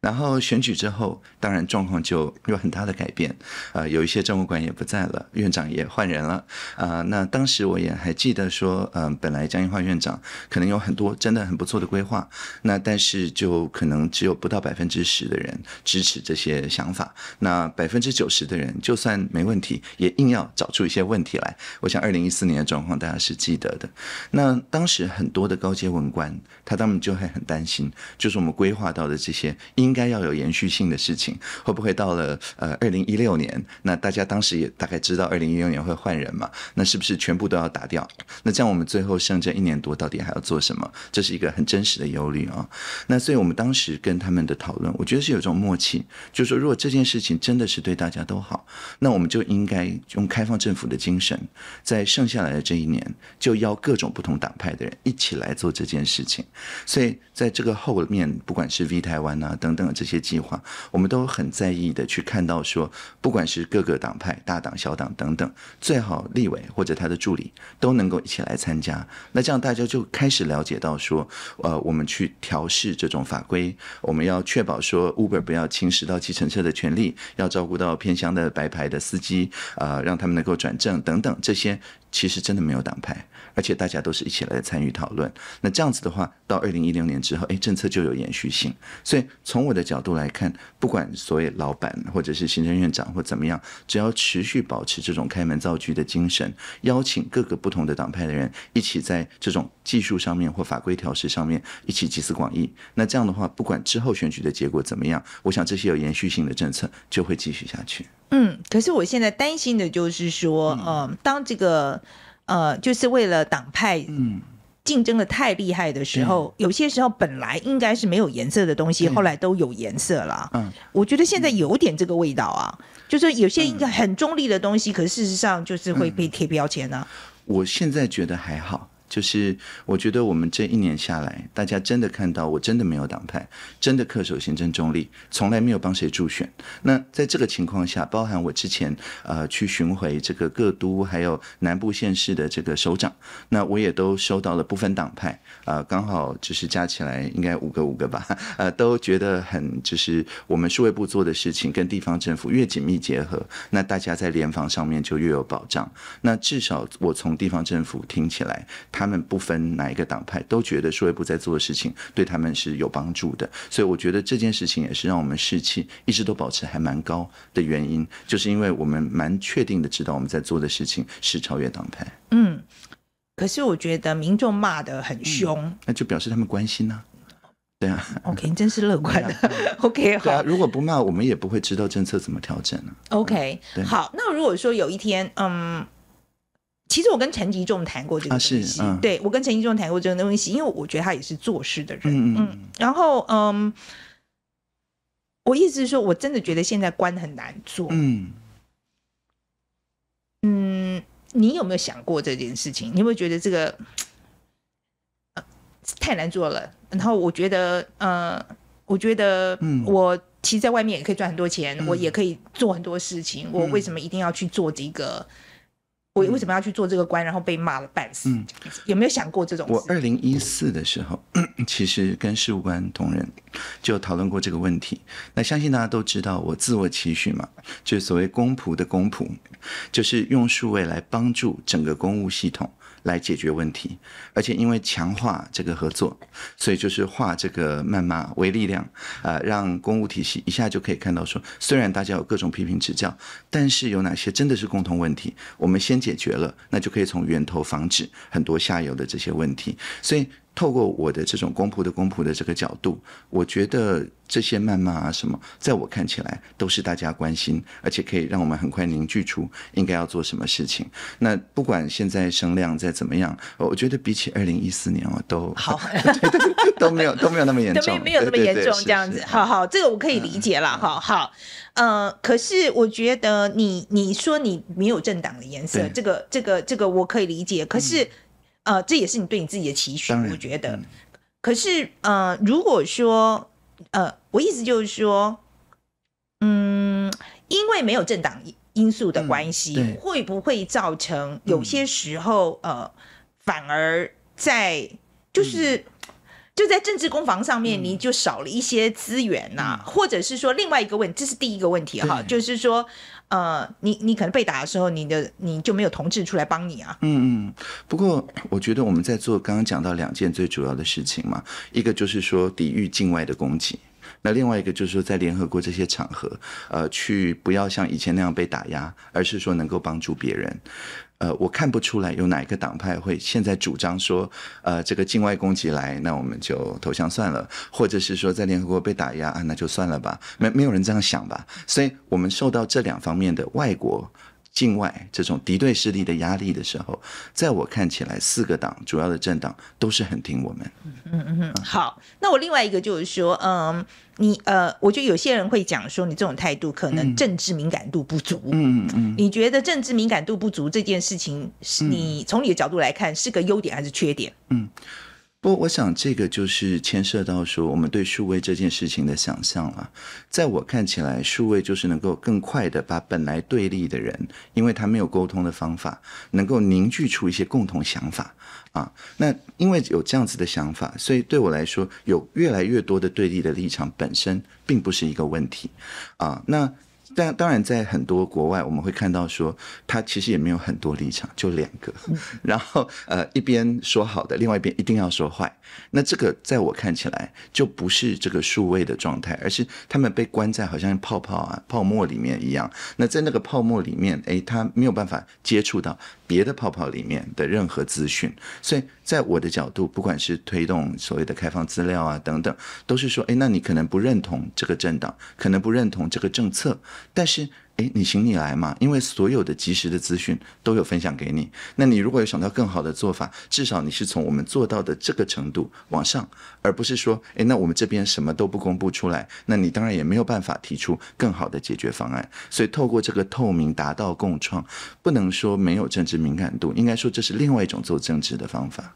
然后选举之后，当然状况就有很大的改变，啊，有一些政务官也不在了，院长也换人了，啊，那当时我也还记得说，嗯，本来江宜桦院长可能有很多真的很不错的规划，那但是就可能只有不到百分之十的人支持这些想法，那百分之九十的人就算没问题，也硬要找出一些问题来。我想二零一四年的状况大家是记得的，那当时很多。多的高阶文官，他当然就会很担心，就是我们规划到的这些应该要有延续性的事情，会不会到了呃二零一六年，那大家当时也大概知道二零一六年会换人嘛，那是不是全部都要打掉？那这样我们最后剩这一年多到底还要做什么？这是一个很真实的忧虑啊。那所以我们当时跟他们的讨论，我觉得是有种默契，就是说如果这件事情真的是对大家都好，那我们就应该用开放政府的精神，在剩下来的这一年，就邀各种不同党派的人一起。来做这件事情，所以在这个后面，不管是 V 台湾啊等等这些计划，我们都很在意的去看到说，不管是各个党派、大党、小党等等，最好立委或者他的助理都能够一起来参加。那这样大家就开始了解到说，呃，我们去调试这种法规，我们要确保说 Uber 不要侵蚀到计程车的权利，要照顾到偏乡的白牌的司机，呃，让他们能够转正等等这些，其实真的没有党派。而且大家都是一起来参与讨论，那这样子的话，到二零一六年之后，哎，政策就有延续性。所以从我的角度来看，不管所谓老板或者是行政院长或怎么样，只要持续保持这种开门造局的精神，邀请各个不同的党派的人一起在这种技术上面或法规调试上面一起集思广益，那这样的话，不管之后选举的结果怎么样，我想这些有延续性的政策就会继续下去。嗯，可是我现在担心的就是说，呃，当这个。呃，就是为了党派嗯。竞争的太厉害的时候，有些时候本来应该是没有颜色的东西，后来都有颜色了。嗯，我觉得现在有点这个味道啊，就是有些很中立的东西，可事实上就是会被贴标签呢。我现在觉得还好。就是我觉得我们这一年下来，大家真的看到，我真的没有党派，真的恪守行政中立，从来没有帮谁助选。那在这个情况下，包含我之前呃去巡回这个各都还有南部县市的这个首长，那我也都收到了部分党派啊，刚好就是加起来应该五个五个吧，呃，都觉得很就是我们数位部做的事情跟地方政府越紧密结合，那大家在联防上面就越有保障。那至少我从地方政府听起来，他。他们不分哪一个党派，都觉得教育部在做的事情对他们是有帮助的，所以我觉得这件事情也是让我们士气一直都保持还蛮高的原因，就是因为我们蛮确定的知道我们在做的事情是超越党派。嗯，可是我觉得民众骂的很凶，那就表示他们关心呐。对啊，OK，真是乐观的。OK，对啊，如果不骂，我们也不会知道政策怎么调整了。OK，好，那如果说有一天，嗯。其实我跟陈吉仲谈过这个东西，对我跟陈吉仲谈过这个东西，因为我觉得他也是做事的人。嗯嗯。然后，嗯，我意思是说，我真的觉得现在官很难做。嗯嗯。你有没有想过这件事情？你有没有觉得这个呃太难做了？然后我觉得，呃，我觉得，嗯，我其实在外面也可以赚很多钱，我也可以做很多事情。我为什么一定要去做这个？我为什么要去做这个官，然后被骂了半死？有没有想过这种？我二零一四的时候，其实跟事务官同仁就讨论过这个问题。那相信大家都知道我自我期许嘛，就是所谓公仆的公仆，就是用数位来帮助整个公务系统。来解决问题，而且因为强化这个合作，所以就是化这个谩骂为力量，啊，让公务体系一下就可以看到说，虽然大家有各种批评指教，但是有哪些真的是共同问题，我们先解决了，那就可以从源头防止很多下游的这些问题，所以。透过我的这种公仆的公仆的这个角度，我觉得这些谩骂啊什么，在我看起来都是大家关心，而且可以让我们很快凝聚出应该要做什么事情。那不管现在声量再怎么样，我觉得比起二零一四年，哦，都好 都没有都没有那么严重，没有没有那么严重这样子。好好，这个我可以理解了哈。好，呃，可是我觉得你你说你没有政党的颜色，这个这个这个我可以理解，可是。呃，这也是你对你自己的期许，我觉得。可是，呃，如果说，呃，我意思就是说，嗯，因为没有政党因素的关系，会不会造成有些时候，呃，反而在就是就在政治攻防上面，你就少了一些资源呐？或者是说，另外一个问，这是第一个问题哈，就是说。呃，你你可能被打的时候，你的你就没有同志出来帮你啊？嗯嗯，不过我觉得我们在做，刚刚讲到两件最主要的事情嘛，一个就是说抵御境外的攻击，那另外一个就是说在联合国这些场合，呃，去不要像以前那样被打压，而是说能够帮助别人。呃，我看不出来有哪一个党派会现在主张说，呃，这个境外攻击来，那我们就投降算了，或者是说在联合国被打压啊，那就算了吧，没没有人这样想吧，所以我们受到这两方面的外国。境外这种敌对势力的压力的时候，在我看起来，四个党主要的政党都是很听我们。嗯嗯嗯好，那我另外一个就是说，嗯，你呃，我觉得有些人会讲说，你这种态度可能政治敏感度不足。嗯嗯嗯。你觉得政治敏感度不足这件事情，是你从你的角度来看是个优点还是缺点？嗯。不，我想这个就是牵涉到说我们对数位这件事情的想象了。在我看起来，数位就是能够更快的把本来对立的人，因为他没有沟通的方法，能够凝聚出一些共同想法啊。那因为有这样子的想法，所以对我来说，有越来越多的对立的立场本身并不是一个问题啊。那。但当然，在很多国外，我们会看到说，他其实也没有很多立场，就两个，然后呃，一边说好的，另外一边一定要说坏。那这个在我看起来，就不是这个数位的状态，而是他们被关在好像泡泡啊、泡沫里面一样。那在那个泡沫里面，诶，他没有办法接触到。别的泡泡里面的任何资讯，所以在我的角度，不管是推动所谓的开放资料啊等等，都是说，哎，那你可能不认同这个政党，可能不认同这个政策，但是。哎，你请你来嘛，因为所有的及时的资讯都有分享给你。那你如果有想到更好的做法，至少你是从我们做到的这个程度往上，而不是说，哎，那我们这边什么都不公布出来，那你当然也没有办法提出更好的解决方案。所以透过这个透明达到共创，不能说没有政治敏感度，应该说这是另外一种做政治的方法。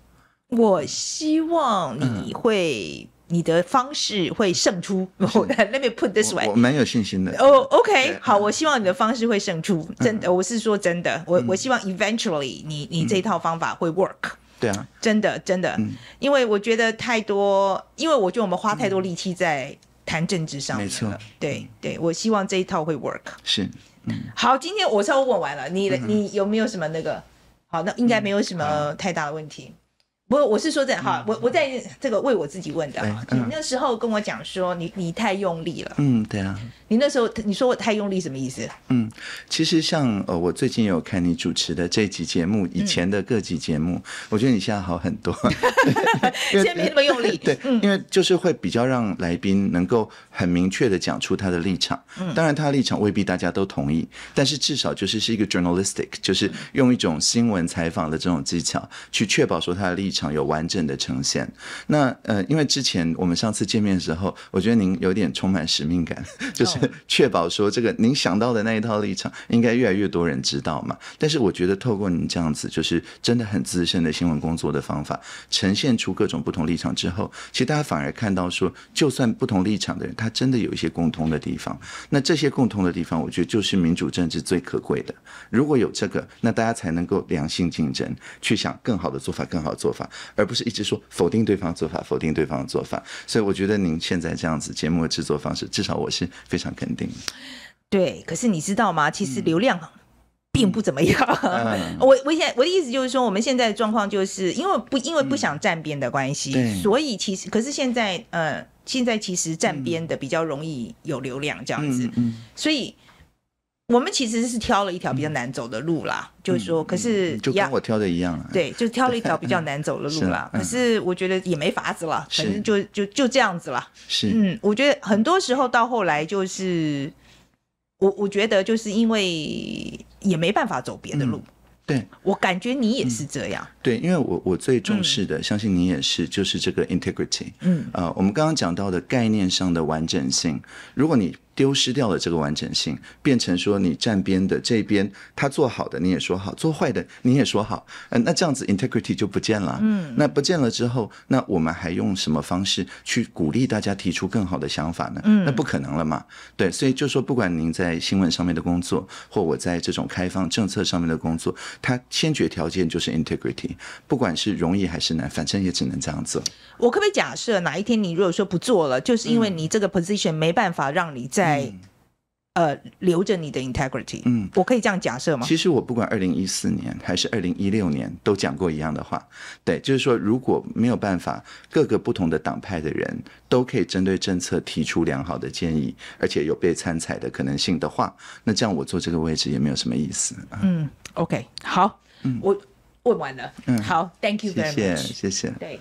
我希望你会。你的方式会胜出。Let me put this way，我蛮有信心的。哦，OK，好，我希望你的方式会胜出，真的，我是说真的，我我希望 eventually 你你这一套方法会 work。对啊，真的真的，因为我觉得太多，因为我觉得我们花太多力气在谈政治上，没错。对对，我希望这一套会 work。是，好，今天我稍微问完了，你你有没有什么那个？好，那应该没有什么太大的问题。不，我是说这样哈，我我在这个为我自己问的。你那时候跟我讲说，你你太用力了。嗯，对啊。你那时候你说我太用力什么意思？嗯，其实像呃，我最近有看你主持的这集节目，以前的各集节目，我觉得你现在好很多。现在没那么用力。对，因为就是会比较让来宾能够很明确的讲出他的立场。嗯。当然，他的立场未必大家都同意，但是至少就是是一个 journalistic，就是用一种新闻采访的这种技巧去确保说他的立。场有完整的呈现。那呃，因为之前我们上次见面的时候，我觉得您有点充满使命感，就是确保说这个您想到的那一套立场，应该越来越多人知道嘛。但是我觉得透过您这样子，就是真的很资深的新闻工作的方法，呈现出各种不同立场之后，其实大家反而看到说，就算不同立场的人，他真的有一些共通的地方。那这些共通的地方，我觉得就是民主政治最可贵的。如果有这个，那大家才能够良性竞争，去想更好的做法，更好的做法。而不是一直说否定对方做法，否定对方的做法，所以我觉得您现在这样子节目的制作方式，至少我是非常肯定。对，可是你知道吗？其实流量并不怎么样。我我现在我的意思就是说，我们现在的状况就是因为不因为不想站边的关系，所以其实可是现在呃，现在其实站边的比较容易有流量这样子，所以。我们其实是挑了一条比较难走的路啦，就是说，可是就跟我挑的一样，啊。对，就挑了一条比较难走的路啦。可是我觉得也没法子了，反正就就就这样子了。是，嗯，我觉得很多时候到后来就是，我我觉得就是因为也没办法走别的路。对，我感觉你也是这样。对，因为我我最重视的，相信你也是，就是这个 integrity，嗯呃，我们刚刚讲到的概念上的完整性，如果你。丢失掉了这个完整性，变成说你站边的这边他做好的你也说好，做坏的你也说好，嗯，那这样子 integrity 就不见了。嗯，那不见了之后，那我们还用什么方式去鼓励大家提出更好的想法呢？嗯，那不可能了嘛。对，所以就说不管您在新闻上面的工作，或我在这种开放政策上面的工作，它先决条件就是 integrity，不管是容易还是难，反正也只能这样子。我可不可以假设哪一天你如果说不做了，就是因为你这个 position 没办法让你在。在呃，留着你的 integrity，嗯，我可以这样假设吗？其实我不管二零一四年还是二零一六年，都讲过一样的话，对，就是说，如果没有办法，各个不同的党派的人都可以针对政策提出良好的建议，而且有被参采的可能性的话，那这样我坐这个位置也没有什么意思。嗯，OK，好，嗯，我问完了，嗯，好，Thank you，谢谢，谢谢，对。